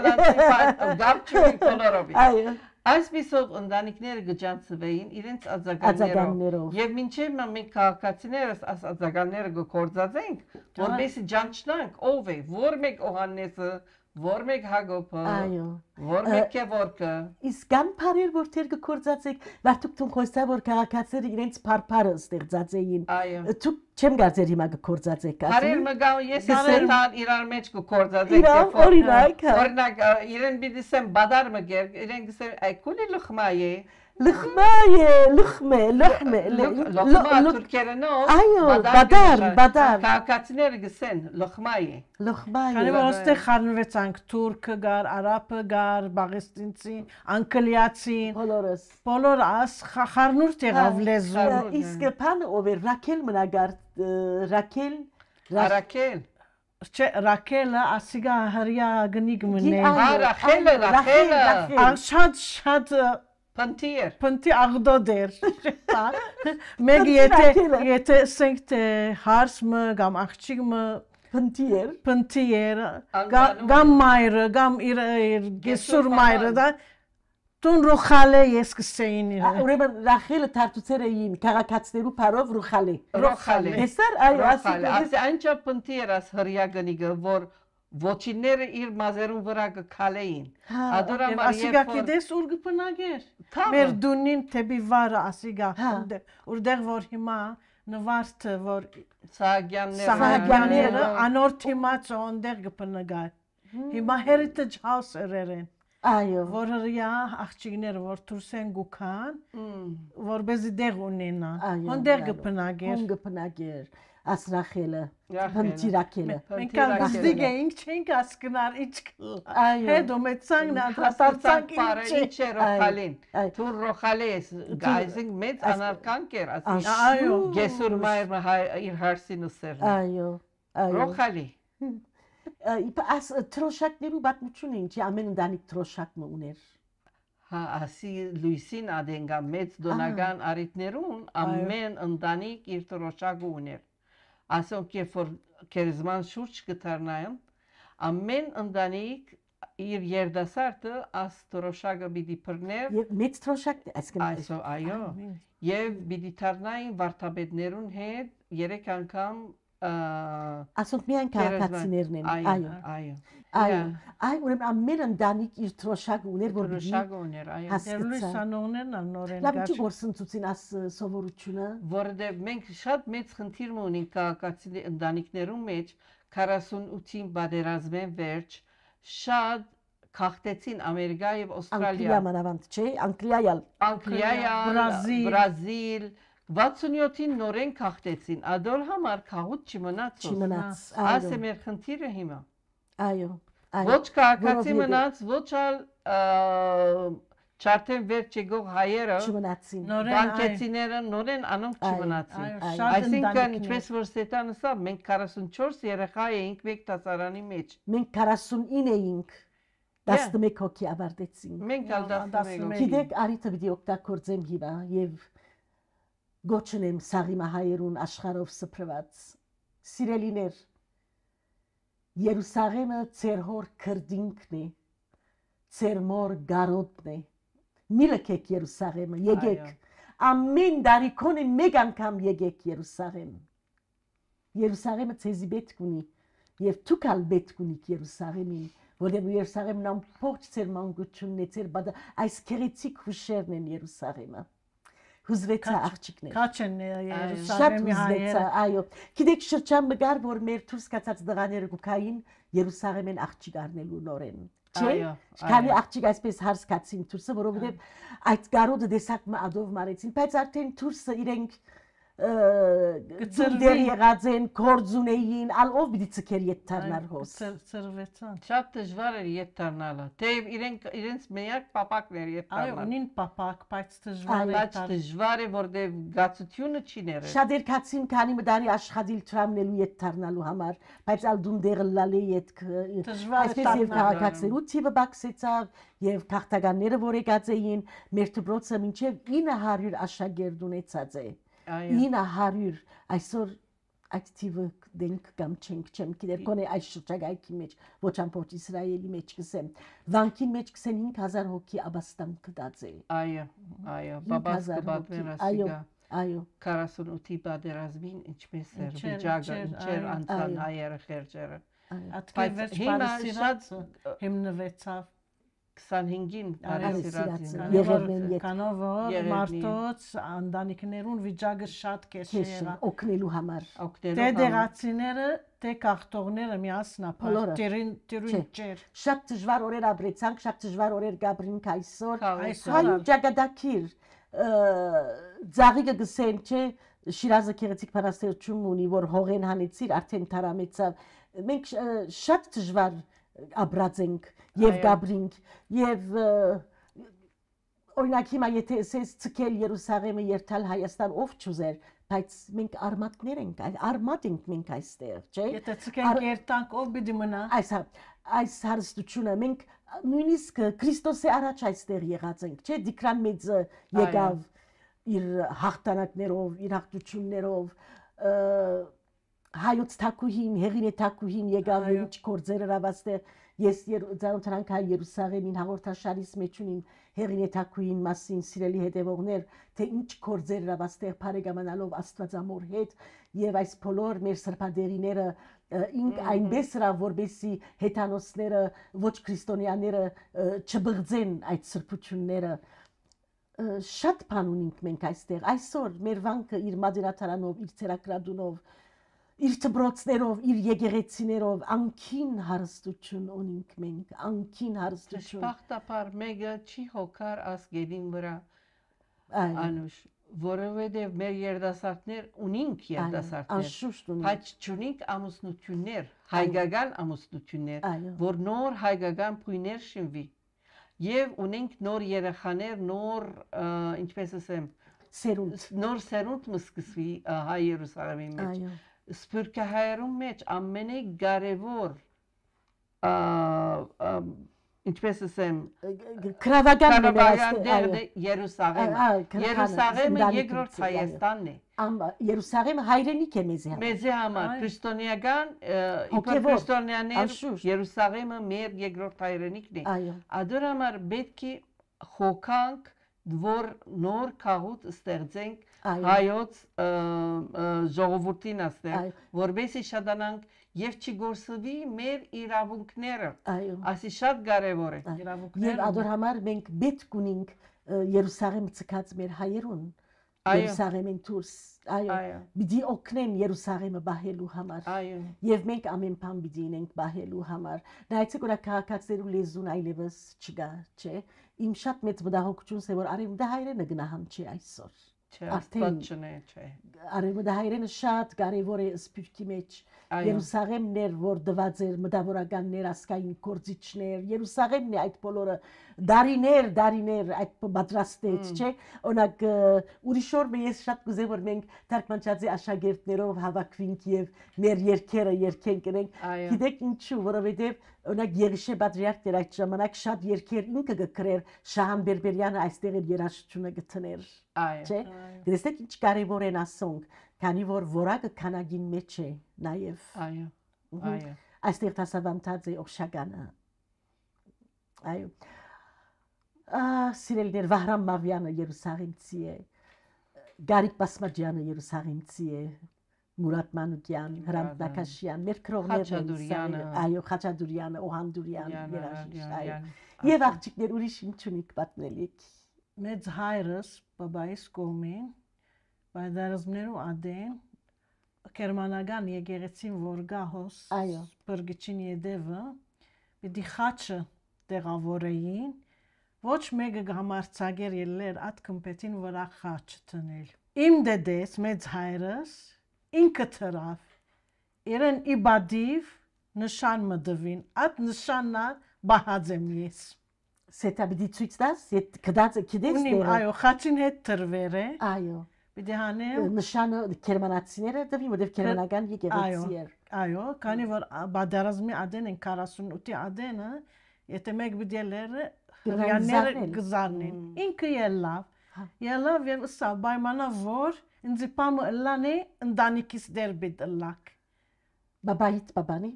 Գարչի կոլորովի։ Այո։ Այսպիսով ընտանիքները գճանցվեին իրենց ածագաններով։ Եվ մինչև մենք քաղաքացիներս այս ածագանները գործածենք, որովհետեւ ջանչնանք ով է, որ մեկ Օհանեսը, Որմեք հագոպը։ Այո։ Որմեք է որքը։ Իսկ ան բարեր որ թերքը կործացեք, մարդուք թուն խոստա որ քաղաքացիները իրենց փարփարը ստեղծած էին։ Այո։ Դուք չեմ գարձեր հիմա կործացեք կա։ Բարեր մգալ ես ավետան իրար մեջ կործացեք։ Իրավ օրինակ։ հա։ Օրինակ իրեն բիդիսեմ բադար մգեր, իրեն գսեր այ քունի լխմայի։ Լխմայե, լխմե, լխմե, լխմա թուրքերենով այո, բադար, բադար։ Քաղաքացիները գսեն լխմայե։ Լխմայե։ Քանի որ ոստե խառնվեցանք թուրքը գար, արաբը գար, բաղեստինցի, անկլիացի։ Բոլորս։ Բոլոր աս խառնուրդ հա, եղավ լեզուն։ հա, Իսկ բան ով էր Ռաքել մնագար, Ռաքել Ռաքել չէ Ռաքելը ասիգա հրյա գնիկ մնե։ Հա Ռաքելը, Ռաքելը։ Շատ շատ [laughs] Pantier. Pantier Agdoder. მე გიეთე გიეთე სენქტ ჰარსმ გამ აღჩიგმ Pantier. Pantier. გამ მაირ გამ ირ ირ გესურ მაირ და tun rokhale yeskseini. ureba rakhil tartutsere im kagakatsdebu paro rokhale. rokhale. esar ay asi ay ancha pantier as hryagani gvor ոչինները իր մազերու վրա կքալեին հա, ադորամար եւ ասիգա կիդես ուր կփնագեր մեր դունին թեպի վարը ասիգա հա։ ուրդեղ որ հիմա նվարթը որ սահագյանները սահագյանները անոր թիմացը ոնդեղ կփնգար հիմա heritage house երերեն Այո, որ հրյա աղջիկները որ դուրս են գուքան, որբեզի դեղ ունենան։ Հոնդեղ գտնագեր։ Հոնդեղ գտնագեր ասրախելը, հնչիրակելը։ Մենք ազդիկ էինք, չենք ասկնար ինչ կլ։ Հետո մեծ ծանգն անդրաստանք ինչ է ռոխալին։ Թու ռոխալի ես գայզինք մեծ անարկան կեր ասին։ Այո։ Գեսուր մայր իր հարսին ու սերն։ Այո։ Ռոխալի։ Աս տրոշակներու բատմություն էին, չի ամեն ընտանիք տրոշակը ուներ։ Հա, ասի լույսին ադենգա մեծ դոնական արիտներուն ամեն ընտանիք իր տրոշակը ուներ ասենք երբ որ քերզման շուրջ գտարնայում ամեն ընտանիք իր երդասարտը աստրոշակը պիտի բռներ եւ մեծ տրոշակ այսինքն այո եւ պիտի դառնային վարտաբեդներուն հետ երեք անգամ ասենք միայն քաղաքացիներն են այո այո այո այ ուրեմն ամեն ընտանիք իր թրոշակ ուներ որ թրոշակ ուներ այո լուսանողներն են նորեն դարձել լավ գործընծուցին աս սովորությունը որովհետև մենք շատ մեծ խնդիր ունենք քաղաքացի ընտանիքներում մեջ 48-ին բادرազմեն վերջ շատ քաղտեցին Ամերիկա եւ Ավստրալիա։ Անգլիա մանավանդ չէ, Անգլիա, Անգլիա, Բրազիլ, Բրազիլ, 67-ին նորեն քաղտեցին։ Ադոլհամ արքաղուտ հա։ չմնաց։ Չմնաց։ Այս է մեր խնդիրը հիմա։ Այո, այո։ Ոչ քաղաքացի մնաց, ոչ այլ չարտեն վերջ եկող հայերը չմնացին։ Բանկեցիները նորեն անոնք չմնացին։ Այսինքն ինչպես որ Ստեփանը ասա, մենք 44 երեխա էինք մեկ տասարանի մեջ։ Մենք 49 էինք։ 11 հոգի ավարտեցին։ Մենք 11։ Գիտեք, արիթը պիտի օգտագործեմ հիմա եւ գոչնեմ սաղիմա հայերուն աշխարով սփռված։ Սիրելիներ, Երուսաղեմը ծեր հոր քրդինքն է, ծեր մոր գարոտն է։ Մի լքեք Երուսաղեմը, եկեք։ Ամեն դարիքոնը մեկ անգամ եկեք Երուսաղեմ։ Երուսաղեմը ցեզի պետք ունի եւ դուք ալ պետք ունիք Երուսաղեմին, որտեղ Երուսաղեմն ամբողջ ծեր մանկությունն է, ծեր բայց այս քերեցիկ հուշերն են Երուսաղեմը հուզվեցա աղջիկներ։ Քաչենները Երուսաղեմի հայերը։ Այո։ Գիտեք շրջան մգար որ մեր դուրս կացած դղաները գուքային Երուսաղեմեն աղջիկ առնելու նորեն։ Չէ։ Քանի աղջիկ այսպես հարսկացին դուրսը, որովհետև այդ գարոդը դեսակ մադով մարեցին, բայց արդեն դուրսը իրենք գծեր եղած են գործունեին, ալ ով պիտի ցկեր ետ դառնար հոս։ Ծրվեցան, շատ դժվար էր ետ դառնալը։ Դե իրենք իրենց միակ papak-ներ ետ դառնալը։ Այո, ունին papak, բայց դժվար էր։ Բայց դժվար է, որտեվ դե գացությունը չի ներել։ Շատ երկացին քանի մտարի աշխատիլ թրամնելու ետ դառնալու համար, բայց ալ դուն դեր լալի ետ դժվար էր։ Այսպես եւ քաղաքացիու տիպը բացեցավ եւ քաղաքականները որ եկած էին, մեր դպրոցը մինչեւ 900 աշակերտ ունեցած է։ Ա 900 այսօր ակտիվը դենք կամ չենք չեմ գիտեր կոնե այս շրջակայքի մեջ ոչ ամբողջ իսրայելի մեջ կսեմ վանքի մեջ կսեն 5000 հոգի աբաստան կդած է այո այո բաբաս կբատմեն ասիկա այո 48-ի պատերազմին ինչպես էր վիճակը ինչեր անցան հայերը խերջերը Ատկերվեց բարսիրացը հիմնվեցավ 25-ին արեսիրացին։ Կանով որ մարտոց անդանիկներուն վիճակը շատ քեշ եղա։ Օգնելու համար։ Դե դեղացիները, դե կախտողները միասնապար տերին տերին ջեր։ Շատ դժվար օրեր ապրեցանք, շատ դժվար օրեր գաբրինք այսօր։ Այսօր ջագադակիր ծաղիկը գսեն չէ Շիրազը քերեցիկ փարաստերություն ունի, որ հողեն հանեցիր, արդեն թարամեցավ։ Մենք շատ դժվար ապրած ենք եւ գաբրինգ եւ օրինակ հիմա եթե ես ցկել Երուսաղեմը երթալ Հայաստան ով ճուզեր բայց մենք արմատներ ենք արմատ ենք մենք այստեղ չէ եթե ցկենք երթանք ով պիտի մնա այս հա, այս հարստությունը մենք նույնիսկ Քրիստոսի առաջ այստեղ եղած ենք չէ դիքրան մեծը եկավ իր հաղթանակներով իր հաղթություններով հայոց թակուհին հեղինե թակուհին եկավ ինչ կորձեր հավաստեղ Ես ծանոթանանք հայ Երուսաղեմին հաղորդաշարից մեջ ունիմ հեղինեթակույին մասին սիրելի հետևողներ, թե ինչ կործեր հավաստեղ բարեկամանալով Աստվածամոր հետ եւ այս բոլոր մեր սրբադերիները ինք այնպես հրա որբեսի հետանոսները ոչ քրիստոնյաները չբղձեն այդ սրբությունները շատ բան ունենք մենք այստեղ այսօր մեր վանքը իր մադերատարանով իր ցերակրադունով իր դբրոցներով, իր եկեղեցիներով անքին հարստություն ունենք մենք, անքին հարստություն։ Շփախտապար մեկը չի հոգար ազգերին վրա։ Անուշ, որովհետև մեր երդասարտներ ունենք երդասարտներ։ Անշուշտ ունենք։ Բայց չունենք ամուսնություններ, հայկական ամուսնություններ, որ նոր հայկական բույներ շինվի։ Եվ ունենք նոր երեխաներ, նոր ինչպես ասեմ, սերունդ։ Նոր սերունդ մսկսվի հայ Երուսաղեմի մեջ։ Այո սփյուռքահայերուն մեջ ամենեի կարևոր ինչպես ասեմ քրավական դերն է Երուսաղեմը Երուսաղեմը երկրորդ Հայաստանն է Երուսաղեմը հայրենիք է մեզ համար մեզ համար քրիստոնեական իբր քրիստոնյաներ Երուսաղեմը մեր երկրորդ հայրենիքն է ադոր համար պետք է խոկանք որ նոր քաղուտ ստեղծենք հայոց ժողովրդին ասնել, որբեսի շատանանք եւ չգործվի մեր իրավունքները։ Այսի շատ կարեւոր է իրավունքները։ Եվ ադոր համար մենք պետք ունենք Երուսաղեմ ցկած մեր հայերուն։ Երուսաղեմին դուրս, այո, պիտի օգնեն Երուսաղեմը բահելու համար։ Այո։ Եվ մենք ամեն բան պիտի ինենք բահելու համար։ Նայեցեք որ քաղաքացիներու լեզուն այլևս չկա, չէ՞։ Իմ շատ մեծ մտահոգություն է որ արիմ դա հայրենը գնահամ չի այսօր։ Չէ, աստված չնե, չէ։ Արևմտահայերենը շատ կարևոր է սփյուռքի մեջ։ Երուսաղեմն էր, որ դված էր մտավորականներ, ասկային կորցիչներ։ Երուսաղեմն է այդ բոլորը, դարիներ, դարիներ այդ պատրաստեց, չէ։ Օրինակ ուրիշոր ես շատ կուզեմ որ մենք Թարգմանչյացի աշակերտներով հավաքվենք եւ մեր երկերը երկենք ենք։ Գիտեք ինչու, որովհետեւ օրինակ Եղիշե Բադրիարքն այդ ժամանակ շատ երկեր ինքը գկրեր Շահան Բերբերյանը այստեղ իր երաշխությունը գտներ։ Այո։ Չէ։ Դրստեք ինչ կարևոր են ասոնք, քանի որ որակը քանագին մեջ է նաեւ։ Այո։ Այո այստեղ դասավանդած է օշականը այո սիրելիներ Վահրամ Մավյանը Երուսաղեմցի է, Գարիկ Պասմաջյանը Երուսաղեմցի է, Մուրատ Մանուկյան, Հրանտ Նակաշյան, մեր քրողներն են, այո, Խաչադուրյանը, Օհանդուրյան, երաժիշտ, այո։ Եվ աղջիկներ ուրիշ ինչ ունիք պատմելիք։ Մեծ հայրս բաբայիս կողմին բայդարզմներու ադեն Գերմանական եկեղեցին Վորգահոս, այո, բրգիչին Եդևը, պիտի խաչը տեղավորեին ոչ մեկը գհամարցակեր ելներ այդ կմպետին վրա խաչ չտնել։ Իմ դեդես մեծ հայրս ինքը թրավ։ Իրեն իբադիվ նշան մդվին, այդ նշաննա բահած եմ ես։ Սետաբիդի ցույց տաս, ետ կդած կիդես դերը։ Ունիմ, այո, խաչին հետ թրվեր է։ Այո։ Պիտի հանեմ։ Նշանը գերմանացիները դվի, որտեղ գերմանական եկեղեցի էր։ Այո, քանի որ բادرազմի ադեն են 48-ի ադենը, եթե մեկ բդելերը հրաները գզարնեն։ Ինքը ելավ։ Ելավ եւ սա պայմանա որ ինձ պամը լանե ընդանիքից դերբի դլակ։ Բաբայից բաբանի։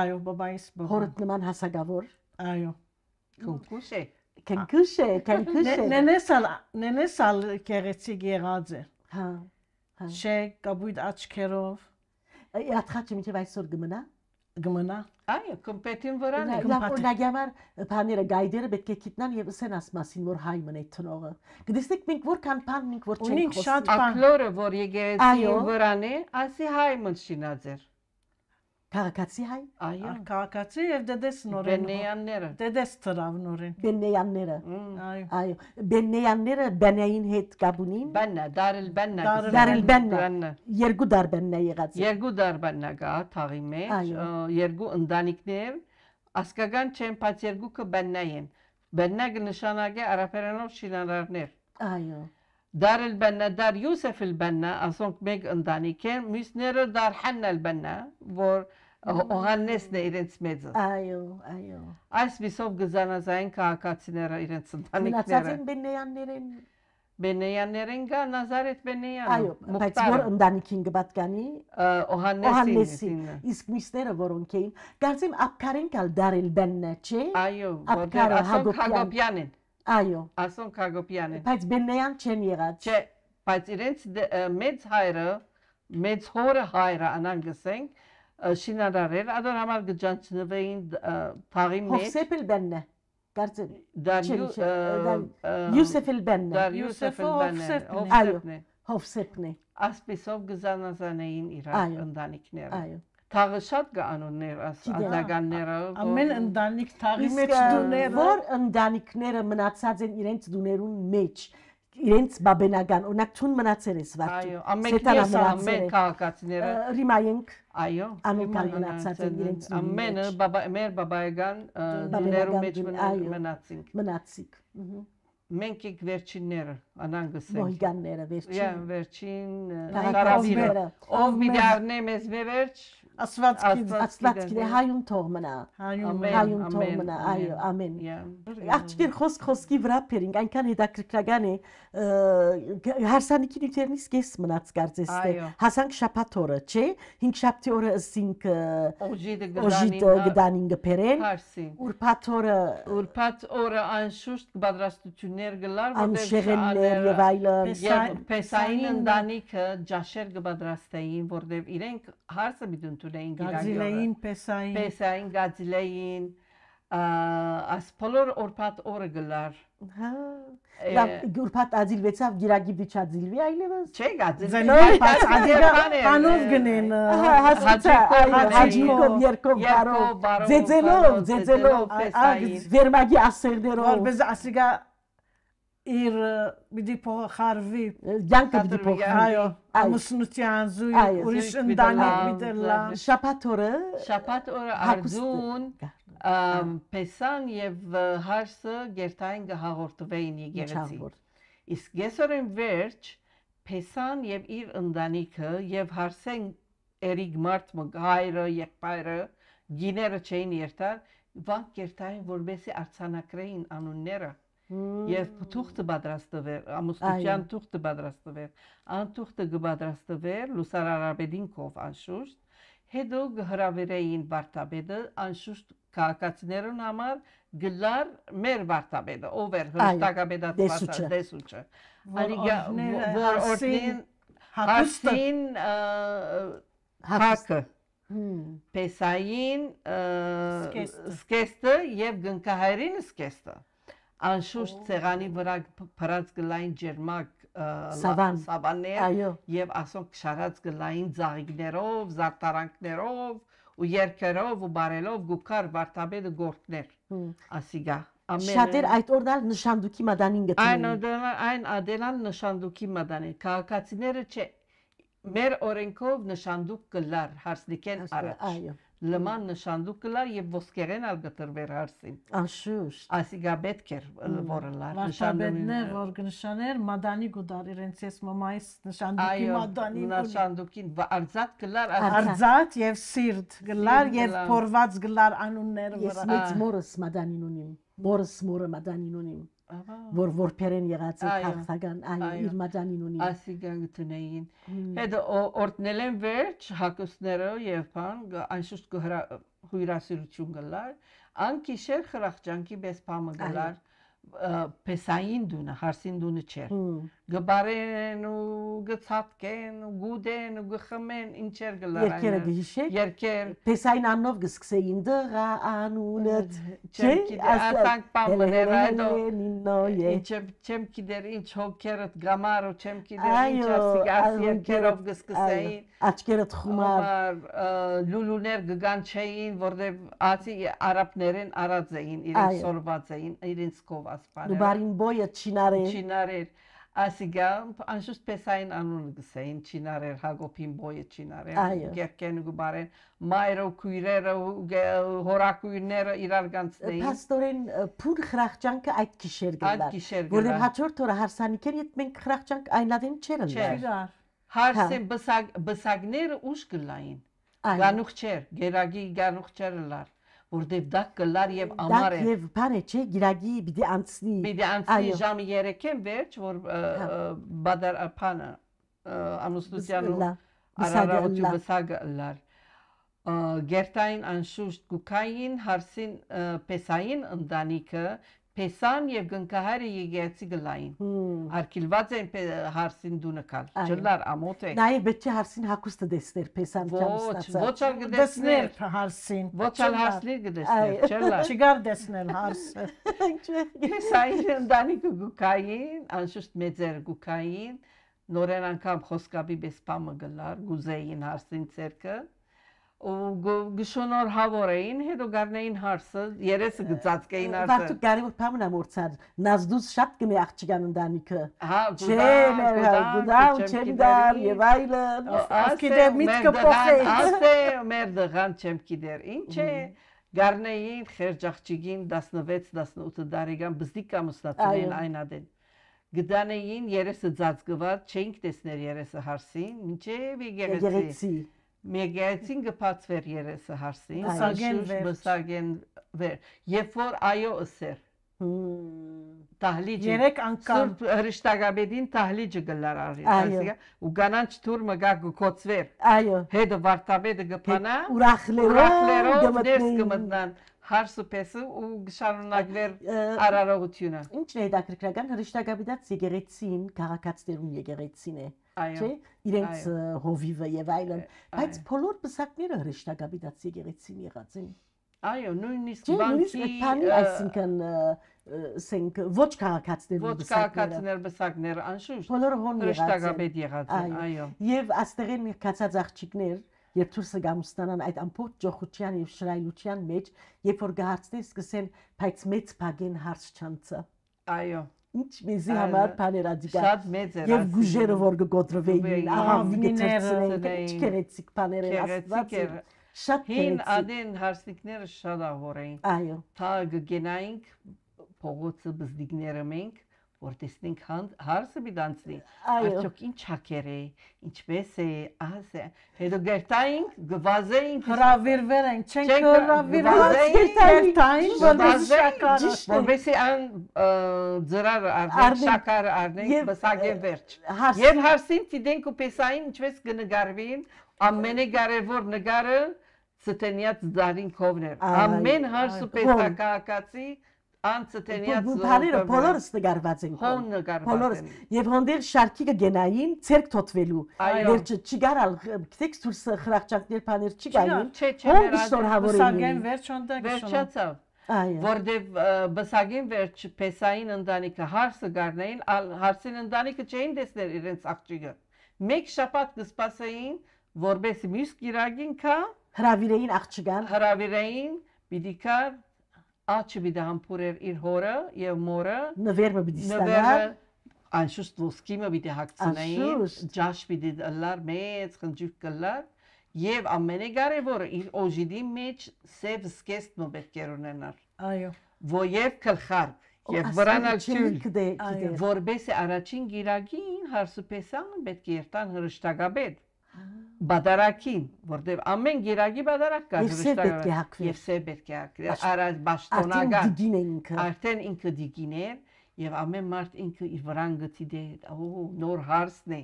Այո, բաբայից բաբան։ Հորդ նման հասակավոր։ Այո։ Կոնկուշ է։ Կոնկուշ է, կոնկուշ է։ Նենեսալ, նենեսալ կերեցիկ եղած է։ Հա։ Հա։ Շե կաբույտ աչքերով։ Յատխաչը միջև այսօր գմնա։ Գմնա։ Այո, կմպետին վրան է։ Լապոնագյամար բաները գայդերը պետք է գիտնան եւ ասեն աս մասին որ հայ մնի թնողը։ Գտեսեք մենք որքան բան մենք որ չենք խոսում։ Ունենք շատ բան, որ եկեղեցի վրան է, ասի հայ մն շինաձեր։ Քաղաքացի հայ։ Այո, քաղաքացի եւ դեդես նորեն։ Բենեյանները։ Դեդես ծրավ նորեն։ Բենեյանները։ Այո։ Այո, բենեյանները բենային հետ կապունին։ Բեննա, դարել բեննա։ Դարել բեննա։ Երկու դար բեննա եղած։ Երկու դար բեննա կա թաղի մեջ, երկու ընտանիքներ, ասկական չեն, բայց երկուքը բեննա են։ Բեննա կնշանակե արաբերենով շինարարներ։ Այո։ دار البنا دار يوسف البنا أصنك ميج انداني كان ميسنير دار حنا البنا فور Օղաննեսն է իրենց մեծը։ Այո, այո։ Այս միսով գզանազային քաղաքացիները իրենց ընտանիքները։ Մնացածին բենեյաններեն Բենեյաններեն գա Նազարեթ Բենեյանը։ Այո, բայց որ ընտանիքին կպատկանի Օհաննեսին։ Իսկ միսները որոնք էին, կարծեմ ապկարեն կալ դարել բեննը, չէ։ Այո, ապկարը Հակոբյանն։ Այո։ Ասոն Հակոբյանն։ Բայց Բենեյան չեն եղած։ Չէ, բայց իրենց դե, մեծ հայրը, մեծ հորը հայրը անան գսենք, շինարարեր, առան համար գճանչնվեին թաղի մեջ։ Հովսեպ էլ բենն է, կարծեմ։ Յուսեփ էլ բենն է։ Դար Յուսեփ էլ բենն է, հովսեպն է։ Ասպիսով գզանազանեին իրար ընտանիքները։ Այո։ Թաղը շատ կանոններ, ազգականները։ դե- Ամեն ընտանիք թաղի մեջ դուները։ Որ ընտանիքները մնացած են իրենց դուներուն մեջ։ Այո իրենց բաբենական օնակցուն մնացել է սվարտու։ Այո, ամեն ես ամեն քաղաքացիները ռիմայենք։ Այո, անօքար մնացած են իրենց։ Ամենը բաբա մեր բաբայական դներու մեջ մնացինք։ Մնացիկ։ Մենք եք վերջինները, անանգստը։ Մոլգանները վերջին։ Եա, վերջին տարավիրը։ Ով մի դառնե մեզ վերջ։ Աստվածքին, աստվածքին հայուն թող մնա։ Հայուն թող մնա, այո, ամեն։ Աղջիկներ խոսք խոսքի վրա փերինք, այնքան հետաքրքրական է, հարսանիքի նյութերից կես մնաց կարծես թե հասանք շաբաթ օրը չէ 5 շաբթի օրը ասինք օժիտ գդանին գբերեն ուրբաթ օրը ուրբաթ օրը անշուշտ կբադրաստություններ գլար անշեղելներ եւ այլն պեսային ընտանիքը ջաշեր կբադրաստեին որտեւ իրենք հարսը միտունտունեին գազիլեին պեսային պեսային գազիլեին աս բոլոր օրբաթ օրը գլար Հա։ Դա գուրփատ ազիլվեցավ գիրագի դիչազիլվի այլևս։ Չէ գած։ Բայց ազիլը կանով գնեն։ Հաճիկով, հաճիկով երկով բարով, ձեզելով, ձեզելով, ակ վերմագի ասերներով։ Որպես ասիգա իր պիտի փոխարվի յանքը պիտի փոխվի այո ամուսնության զույգ ուրիշ ընտանիք միտելա շապատ օրը շապատ օրը արդյուն Պեսան եւ հարսը գերտային կհաղորդվեին եկեղեցի։ Իսկ գեսորեն վերջ Պեսան եւ իր ընտանիքը եւ հարսեն Էրիկ մարդ մգայրը, եղբայրը գիները չէին երթար, վանք կերտային որբեսի արցանակրեին անունները։ Եվ թուղթը պատրաստվեր, ամուսնության թուղթը պատրաստվեր, ան թուղթը կպատրաստվեր Լուսար Արաբեդինքով անշուշտ, հետո կհրավերեին Վարդապետը անշուշտ քաղաքացիներուն համար գլար մեր վարտաբեդը ով էր հրստակաբեդած դեսուչը արիգաները որ օրդին հակոստին հակը պեսային սկեստը եւ գնկահայրին սկեստը անշուշտ ցեղանի վրա փրած գլային ջերմակ սավան սավաններ եւ ասոն քշարած գլային ծաղիկներով, զարտարանքներով ու երկերով ու բարելով գուքար վարտաբեդը գործներ ասիգա ամեն Շատեր այդ օրնալ նշանդուքի մադանին գտնին Այն այն ադելան նշանդուքի մադանին քաղաքացիները չէ մեր օրենքով նշանդուկ գլար հարսնիկեն առաջ այո լման նշանդու կլար եւ ոսկերեն ալ գտրվեր հարսին։ Անշուշտ։ Այսինքն պետք էր որը լար նշանդումներ, որ կնշաներ մադանի գուդար իրենց ես մամայիս նշանդուկի մադանի նշանդուկին արձատ կլար արձատ եւ սիրտ կլար եւ փորված կլար անուններ վրա։ Ես մեծ մորս մադանին ունիմ։ Մորս մորը մադանին ունիմ որ որբերեն եղած է քաղաքական այո իր մաճանին ունի ասիգան գտնեին հետո օրտնել են վերջ հակոսները եւ բան անշուշտ գհրա հյուրասիրություն գլար անկիշեր խրախճանքի բես բամը գլար պեսային դունը հարսին դունը չէր գբարեն ու գցածկեն ու գուդեն ու գխմեն ինչեր գլարան Երկերը գիշեք Երկեր Պես այն անով գսկսեին դղա անունդ չէ ասանք պամներ այդո Ինչեմ չեմ գիտեր ինչ հոգերդ գամար ու չեմ գիտեր ինչ ասիկ աս երկերով գսկսեին աչքերդ խմար լուլուներ գգան չէին որտեվ ասի արաբներեն արած էին իրենց սորված էին իրենց կով ասպարը Դու բարին բոյը չինարեր Չինարեր Այսինքն անշուշտ պեսային անունը գսեին չինարեր Հակոբին բոյը չինարեր Գերկեն ու բարեն մայրը քույրերը հորակույրները իրար գանցնեին Պաստորեն փուլ խրախճանքը այդ գիշեր գնար որը հաջորդ օրը հարսանիքեր եթե մենք խրախճանք այնավին չեր ընդ Հարսեն հա։ բսակ բսակները ուշ գլային գանուխ չեր գերագի գանուխ չեր լար որտեվ դա կլար եւ ամառ է։ Դա եւ բանը չէ, գիրագի պիտի անցնի։ Պիտի անցնի ժամը 3-ին վերջ, որ հա։ բադար փանը ամուսնության արարողություն վսագը լար։ Գերտային անշուշտ գուկային հարսին պեսային ընդանիքը Փեսան եւ գնկահարը եկեցի գլային։ Արկիլված են հարսին դու նկալ։ Ջլար ամոթ է։ Նայ բեչի հարսին հակուստը դեսներ փեսան չամ ստացա։ Ոչ, ոչ ալ գդեսներ հարսին։ Ոչ ալ հարսին գդեսներ, ջլար։ Չգար դեսնել հարսը։ Ես այն դանիկ գուկային, անշուշտ մեծեր գուկային, նորեն անգամ խոսկաբի բեսպամը գլար, գուզեին հարսին ցերկը գշոնորհավոր էին, հետո գարնային հարսը, երեսը գծածկեին արսը։ Վարդուկ գարիվոր պամնա մորցար, նազդուս շատ կմի աղջիգան ընդանիքը։ հա, Չեմ էր գուդան, չեմ դար, եվ այլն, ասկիդեր միտքը պոխեին։ Ասե մեր դղան չեմ կիդեր, ինչ է, գարնային խերջաղջիգին 16-18 դարիգան բզդիկ կամուսնացուն են այն ադեն։ Գդանեին երեսը ծածկված, չենք տեսներ երեսը հարսին, մինչև եգեղեցի։ Եգեղեցի մեգեցին գփածվեր երեսը հարսին մսագեն վեր մսագեն վեր երբ որ այո ըսեր Տահլիջ երեք անգամ Սուրբ Հրիշտակաբեդին տահլիջը գլար արի ասիկա ու գանանչ դուր մգա գկոցվեր այո հետո վարտաբեդը գփանա ուրախլերով դերս կմտնան հարսուպես ու շարունակվեր արարողությունը Ինչն է հետաքրքրական Հրիշտակաբեդը ցիգերեցին քաղաքացիներուն եկեղեցին է չէ, իրենց հովիվը եւ այլն, բայց բոլոր պսակները հրեշտակաբիտաց եկեղեցին եղած են։ Այո, նույնիսկ բանկի բանի, այսինքն սենք ոչ քաղաքացիներ ոչ քաղաքացիներ բսակներ անշուշտ բոլորը հոն հրեշտակաբետ եղած են, այո։ Եվ աստեղ են կացած աղջիկներ, երբ ցույցը գամստանան այդ ամբողջ ջոխության եւ շրայլության մեջ, երբ որ գահարցնեն սկսեն, բայց մեծ բագեն հարց չանցա։ Այո ինչ մեզի համար բաներադիկա շատ մեծ էր եւ գուժերը որ գոտրվեին ահա միները չկերեցիկ բաները աստված շատ հին ադեն հարստիկները շատ ավոր էին այո թա գնայինք փողոցը բզդիկները մենք որ տեսնենք հարցը մի դանցնի արդյոք ինչ հակեր է ինչպես է ասե հետո գերտայինք գվազեինք հրավիրվերենք չենք հրավիրվերենք գերտային որպես շակար որպես այն ձրար արնենք շակար արնենք բսագեն վերջ եւ հարցին դիտենք ու պեսային ինչպես կնգարվին ամենեգարևոր նգարը ստենյած ձարին կովներ ամեն հարց ու պեսակակացի անցտենիած բարերը բոլորս նկարված են հոն նկարված բոլորս եւ հանդեր շարքիկը գենային ցերկ թոթվելու վերջը չգարալ քեքս դուրս խրախճակներ բաներ չգային հոն շնորհավորին սագեն վերջոն դա վերջացավ Այո։ Որտեվ բսագին վերջ պեսային ընտանիքը հարսը գարնային, հարսին ընտանիքը չէին տեսներ իրենց աղջիկը։ Մեկ շաբաթ կսպասեին, որբես մյուս գիրագին կա հրավիրեին աղջկան։ Հրավիրեին, պիտի կար աչը վիդամփուրեր իր հորը եւ մորը նվերը բդիստանար անշուշտ ոսկիմը պիտի հագցնեին ջաշ պիտի լար մեծ խնջուր կլար եւ ամենակարևորը իր օժիդի մեջ սև սկեստը պետք էր ունենալ այո ոյև քլխարկ եւ վրանալ չուլ որբեսի առաջին գիրագին հարսուպեսան պետք էր տան հրշտակաբեդ բադարակին, որտեղ ամեն գերագի բադարակ կա հրեշտակը եւ սեր պետք է ակրի։ Արած բաշտոնական դիգին է ինքը։ Արդեն ինքը դիգին է եւ ամեն մարդ ինքը իր վրան գտի դե, օ, նոր հարցն է։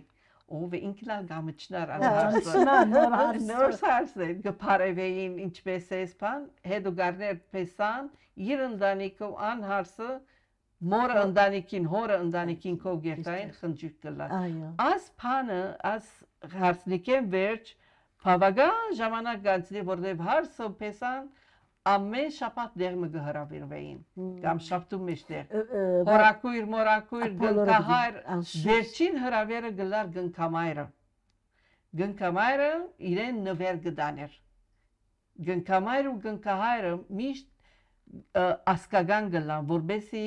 Ով ինքն է գամճնար արածը։ Նոր հարցն է, գփարեվեին ինչպես է սփան, հետո գարներ պեսան, իր ընտանիքով անհարսը մորը ընտանիքին, հորը ընտանիքին կողերտային խնջիկ կլա։ Այս փանը, այս հարցնիքեն վերջ բավական ժամանակ գանցնի, որտեղ հարսը փեսան ամեն շաբաթ դեղը գհրավիրվեին կամ շաբթու մեջտեղ հորակույր մորակույր գնկահայր վերջին հրավերը գլար գնկամայրը գնկամայրը իրեն նվեր գտաներ գնկամայր ու գնկահայրը միշտ ասկական գլան որբեսի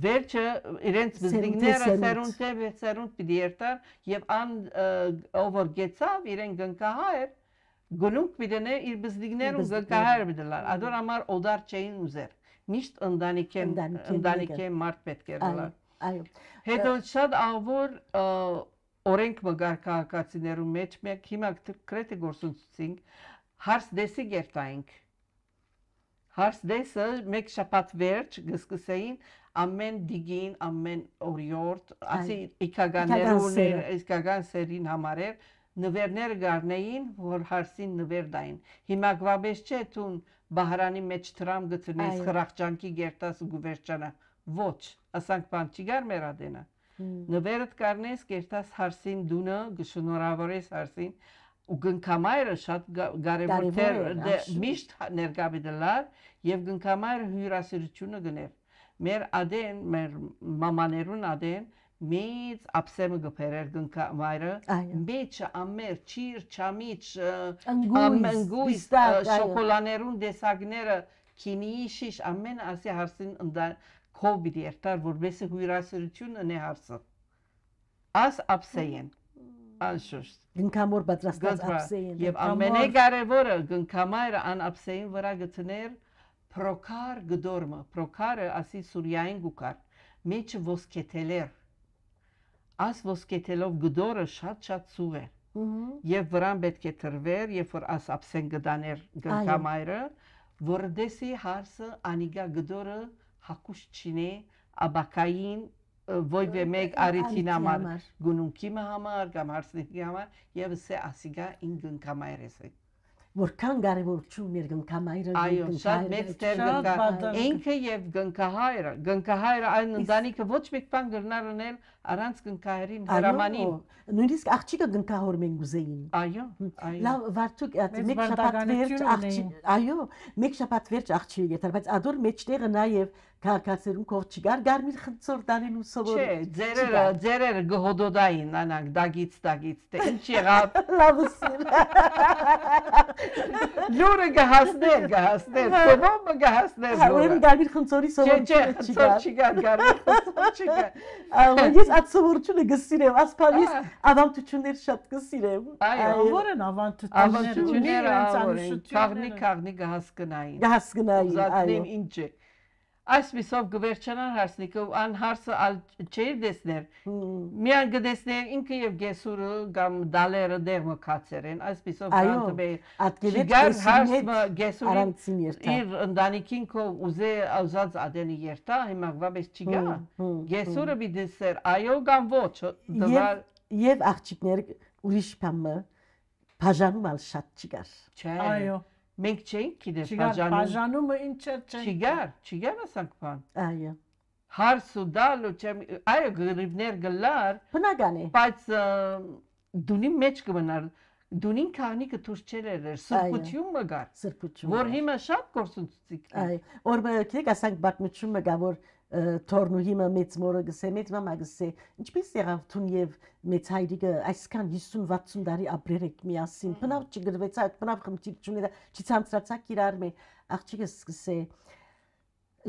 Վերջը իրենց բզդիկները սերունդ է, սերունդ պիտի երտար եւ ան ով որ գեցավ իրեն գնկահայր գնուկ միտենե իր բզդիկներուն գնկահայր միտելար։ Ադոր համար օդար չէին ուզեր։ Միշտ ընդանիքե ընդանիքե մարդ պետք էր լար։ Այո։ Հետո շատ ավոր օրենք մգար քաղաքացիներու մեջ մեկ հիմա կրետի գործունեցինք հարց դեսի գերտայինք Հարցդեսը մեկ շաբաթ վերջ գսկսեին ամեն դիգին, ամեն օրիորդ, ասի իկագաներուն, իսկական սերին համարեր նվերներ գարնեին, որ հարսին նվերդային։ Հիմա գվաբես չէ տուն բահարանի մեջ տրամ գտնես խրախճանքի գերտաս ու գուվերջանա։ Ոչ, ասանք բան չի գար մեր ադենա։ Նվերդ կարնես գերտաս հարսին դունը, գշնորավորես հարսին, ու գնքամայրը շատ կարևոր թեր միշտ ներկայացնելար եւ գնքամայրը հյուրասիրությունը գներ մեր ադեն մեր մամաներուն ադեն մեծ ապսեմը գբերեր գնքամայրը մեջը ամեր ճիր չամիջ ամենգույս շոկոլաներուն դեսագները քինի շիշ ամեն ասի հարցին ընդ կոբիդի երտար որբեսի հյուրասիրությունն է հարցը աս ապսեյեն անշուշտ գնքամոր պատրաստած ափսեին եւ ամենակարևորը գնքամայր ան ափսեին վրա գտնել փրոկար գդորմը փրոկարը ասի սուրյային գուկար մեջը ոսկետելեր աս ոսկետելով գդորը շատ-շատ ծուղ է եւ վրան պետք է թրվեր երբ որ աս ափսեն գտաներ գնքամայրը որտեսի հարսը անիգա գդորը հակուշ չինե աբակային ոյվ մեկ արիթին համար գունունքի համար կամ հարսնեքի համար եւ սե ասիգա ին գնկամայրես է որքան կարևորություն էր գնկամայրը այո շատ մեծ դեր գնկա ինքը եւ գնկահայրը գնկահայրը այն ընտանիքը ոչ մեկ բան գրնալն են առանց կնկահերին հրամանին նույնիսկ աղջիկը կնկահոր մենք գուզեին այո այո լավ վարդուկ մեկ շաբաթ վերջ աղջիկ այո մեկ շաբաթ վերջ աղջիկ եթե բայց ադոր մեջտեղը նաև քաղաքացերուն կող չգար գարմիր խծոր տանին ու սովոր չէ ձերերը ձերերը գհոդոդային անանք դագից դագից թե ինչ եղավ [laughs] լավսին [laughs] լուրը գահասներ գահասներ սովորը գահասներ հա, ուրեմն գարմիր խծորի սովոր չէ չէ խծոր չգար գարմիր խծոր չգար ես այդ սովորությունը գսիրեմ, ասպարիս ավանդություններ շատ գսիրեմ։ Այո, որ են ավանդությունները, անցանուշությունները, քաղնի քաղնի գահսկնային։ Գահսկնային, այո։ Ուզածնեմ ինչ է։ Այս միսով գվերջանար հարսնիկը ան հարսը ալ չէր դեսներ։ Միան գտեսներ ինքը եւ գեսուրը կամ դալերը դեղ մկացեր են։ Այս միսով քանտը բե։ Գիգար հարսը գեսուրը իր ընտանիքին քո ուզե ուզած ադենի երթա հիմա վաբես չիգա։ Գեսուրը մի դեսեր այո կամ ոչ դվար եւ աղջիկներ ուրիշ բանը բաժանում ալ շատ չիգար։ Չէ։ Այո։ Մենք չենք գիտես բաժանում։ Բաժանումը ինչ չէ։ Չիգար, չիգար ասանք բան։ Այո։ Հարս ու դալ ու չեմ, այո գրիվներ գլար։ Բնական է։ Բայց դունի մեջ կմնար։ Դունին քանի կթուրչել էր, սրբությունը գար։ Սրբությունը։ Որ հիմա շատ գործունեություն։ Այո, օրը եկեք ասանք բացմությունը գա որ թորնուհի մեծ մորը գսե մեծ մամա գսե ինչպես եղավ ցուն եւ մեծ հայրիկը այսքան 50-60 տարի ապրեր եք միասին բնավ չգրվեց այդ բնավ խմճիկ չունի դա չցանցրացակ իրար մե աղջիկս գսե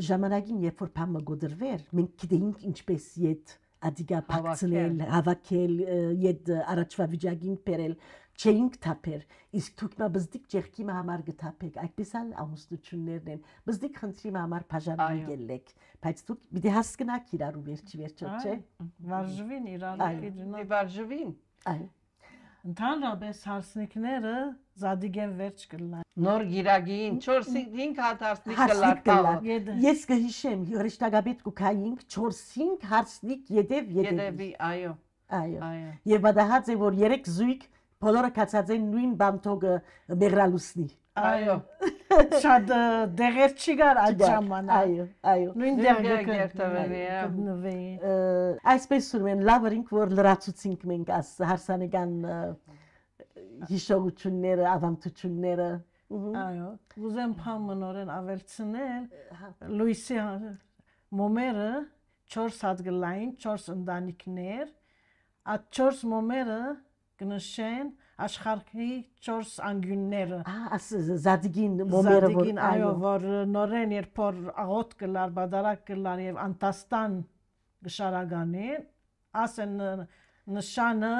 ժամանակին երբ որ փամը գոդրվեր մենք գիտեինք ինչպես յետ ադիգա փակցնել հավաքել յետ առաջվա վիճակին բերել չէինք թափեր, իսկ թուկնաբզդիկ ճեղքի համար գթափեք, այդպես էլ ամուսնություններն են։ Բզդիկ խնդրի համար բաժանում ելեք, բայց դուք պիտի հասկանաք իրար ու վերջի վերջո, չէ։ Վարժվին իրարի դնա։ Վարժվին։ Այո։ Ընդհանրապես հարսնիկները զադիգեն վերջ կլնան։ Նոր գիրագին 4-5 հատարսնիկ կլարտավ։ Ես կհիշեմ, հրեշտակաբետ կուքայինք 4-5 հարսնիկ յետև յետև։ Յետևի, այո։ Այո։ Եվ մտահաց է որ 3 զույգ բոլորը կացած են նույն բանտոգը մեղրալուսնի։ Այո։ Շատ դեղեր չի գար այդ ժամանակ։ Այո, այո։ Նույն դեղը կերտվելի է։ Կդնվեի։ Այսպես ուրում են լավրինք, որ լրացուցինք մենք աս հարսանեկան հիշողությունները, ավանդությունները։ Այո։ Ուզեմ փամնորեն ավելցնել հա։ Լուիսի մոմերը 4 հատ գլային, 4 ընտանիքներ, այդ 4 մոմերը կնշեն աշխարհի 4 անգյունները։ Աս զադիգին մոմերը որ այո որ նորեն երբ որ աղոտ կլար բադարակ կլար եւ անտաստան գշարագանին ասեն նշանը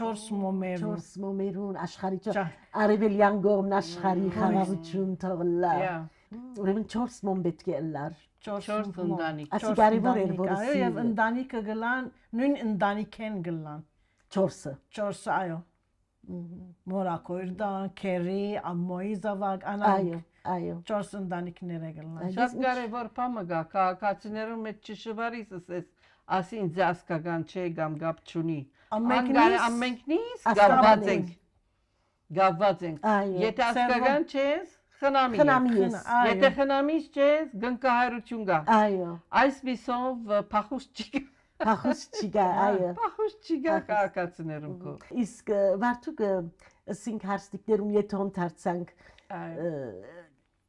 4 մոմեր 4 մոմերուն աշխարհի 4 արևելյան գողմն աշխարհի խաղաղություն թողլա ուրեմն 4 մոմ պետք է լար 4 ընտանիք 4 կարևոր էր որ այո եւ ընտանիքը գլան նույն ընտանիքեն գլան 4-ը։ 4-ը, այո։ Մորակորդան, Քերի, Ամոյի զավակ, Անայք։ Այո։ 4 ընտանիքներ է գտնան։ Շատ կարևոր բանը գա, քաղաքացիներու մեջ ճշվարիցս էս ասին ձասկական չէ կամ գապ չունի։ Ամենքնից գավված ենք։ Գավված ենք։ Եթե ասկական չես, խնամի։ Խնամի ես։ Եթե խնամից չես, գնկահարություն գա։ Այո։ Այս միսով փախուս չի Փախուս չկա, այո։ Փախուս չկա կարկացներում կո։ Իսկ э, վարդուկը ասինք հարստիկներում եթե հոն դարձանք։ Այո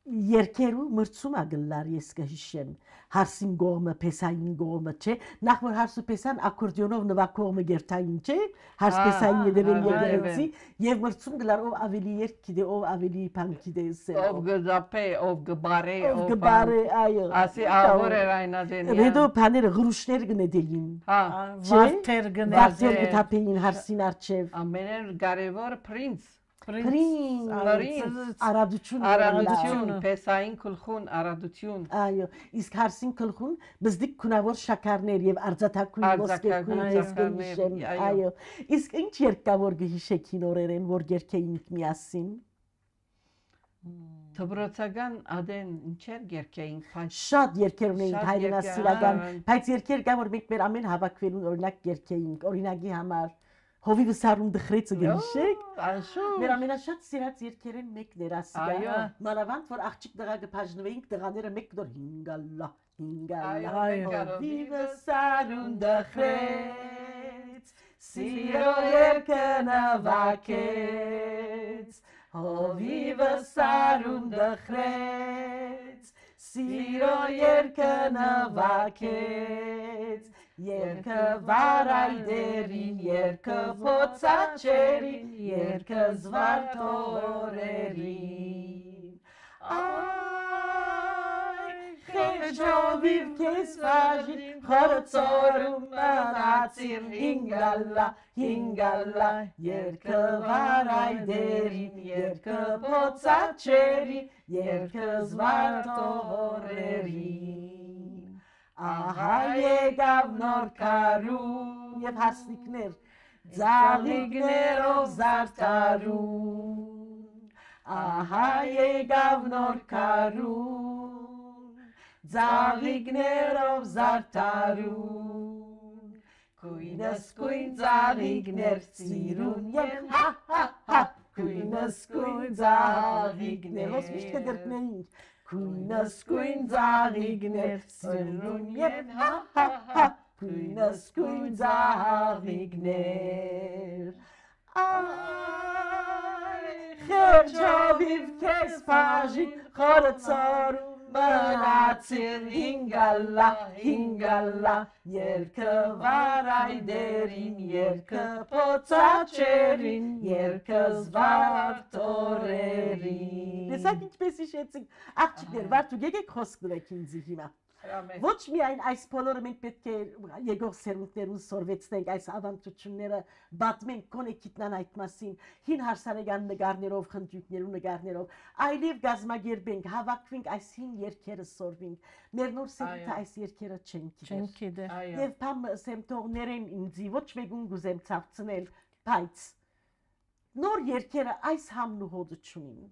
երկերու մրցումա գլլար ես կհիշեմ հարսին գողմը պեսային գողմը չէ նախ որ հարսու պեսան ակորդյոնով նվակողմը գերթային չէ հարս պեսային եդևեն եգերեցի և մրցում գլար ով ավելի երկ կիդե ով ավելի պան կիդե սել ով գզապե ով գբարե ով գբարե այո ասի ավոր էր այն աջենյան հետո պաները գրուշներ գնեդեին հա, վարդեր գնեդեին վարդեր գտապեին հարսին արջև ամեն էր գարևոր պրինց Պրինց, արադություն, արադություն, պեսային գլխուն, արադություն։ Այո, իսկ հարսին գլխուն բզդիկ քունավոր շաքարներ եւ արձատակույն ոսկեքույն զգում։ Այո։ Իսկ ինչ երկա որ գհիշեք հին օրերեն, որ երկեինք միասին։ Դպրոցական ադեն ինչեր երկեին բայց շատ երկեր ունեին հայրենասիրական բայց երկեր կա որ մենք մեր ամեն հավաքվելուն օրինակ երկեինք օրինակի համար Ho ich, dass du um dich redest, wenn du dich schickst. Ja, ich schon. Wir haben einen Schatz, sie hat jetzt keinen Mick mehr. Ah ja. Mal eine vor 80 Jahren gepasst, wenn ich dich nicht mehr sie ihr sie ihr Երկը վարայդերին, երկը փոցաչերին, երկը զվարթորերին։ Այ, խեջովիվ կես վաժին, խործորում մնացին, հինգալա, հինգալա, երկը վարայդերին, երկը փոցաչերին, երկը զվարթորերին ահա եկավ նոր քարում եւ հասնիկներ ձաղիկներով զարդարում ահա եկավ նոր քարում ձաղիկներով զարդարում քույնս քույն ձաղիկներ սիրուն եւ հա հա հա, հա քույնս քույն ձաղիկներ ոչ միշտ կդրկնեինք Քույնասկույն ծաղիկներ սրուն եւ հա հա հա Քույնասկույն ծաղիկներ Այ խերջավիվ քեզ բաժի խորցարու բնացին հինգալա, հինգալա, երկը վարայդերին, երկը պոցաչերին, երկը զվարդորերին։ Նեսակ ինչպես իշեցինք, աղջիկներ, վարդուգ եկեք խոսք դրեք ինձի հիմա։ Ոչ միայն այս բոլորը մենք պետք է եկող սերունդներուն սորվեցնենք այս ավանդությունները, բացմենք կոնե գիտնան այդ մասին, հին հարսարեգան նկարներով, խնջույքներու նկարներով, այլև գազմագերբենք, հավաքվենք այս հին երկերը սորվենք։ Մեր նոր սերունդը այս երկերը չեն գիտեր։ Չեն գիտեր։ Եվ բամ սեմտողներեն ինձի ոչ մեկուն գուզեմ ցածնել, բայց նոր երկերը այս համն ու հոդը չունին։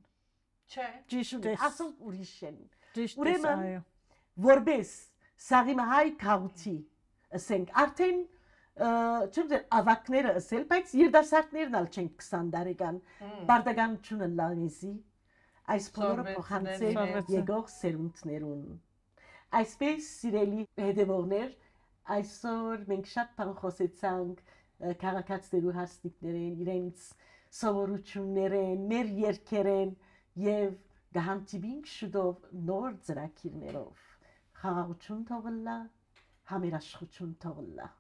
Չէ։ Ճիշտ է։ Ասում ուրիշ են։ Ճիշտ է, այո որպես սաղիմահայ քաղցի ասենք արդեն չեմ դեր ավակները ասել բայց երդասարտներն ալ չեն 20 տարեկան բարդականությունը լանիզի այս բոլորը փոխանցել եկող սերունդներուն այսպես սիրելի հետևողներ այսօր մենք շատ բան խոսեցանք քաղաքացիներու հաստիկներին իրենց սովորություններեն մեր երկերեն եւ գահանտիբինք շուտով նոր ծրակիրներով 하우춤 더블라 하미라 수춤 더블라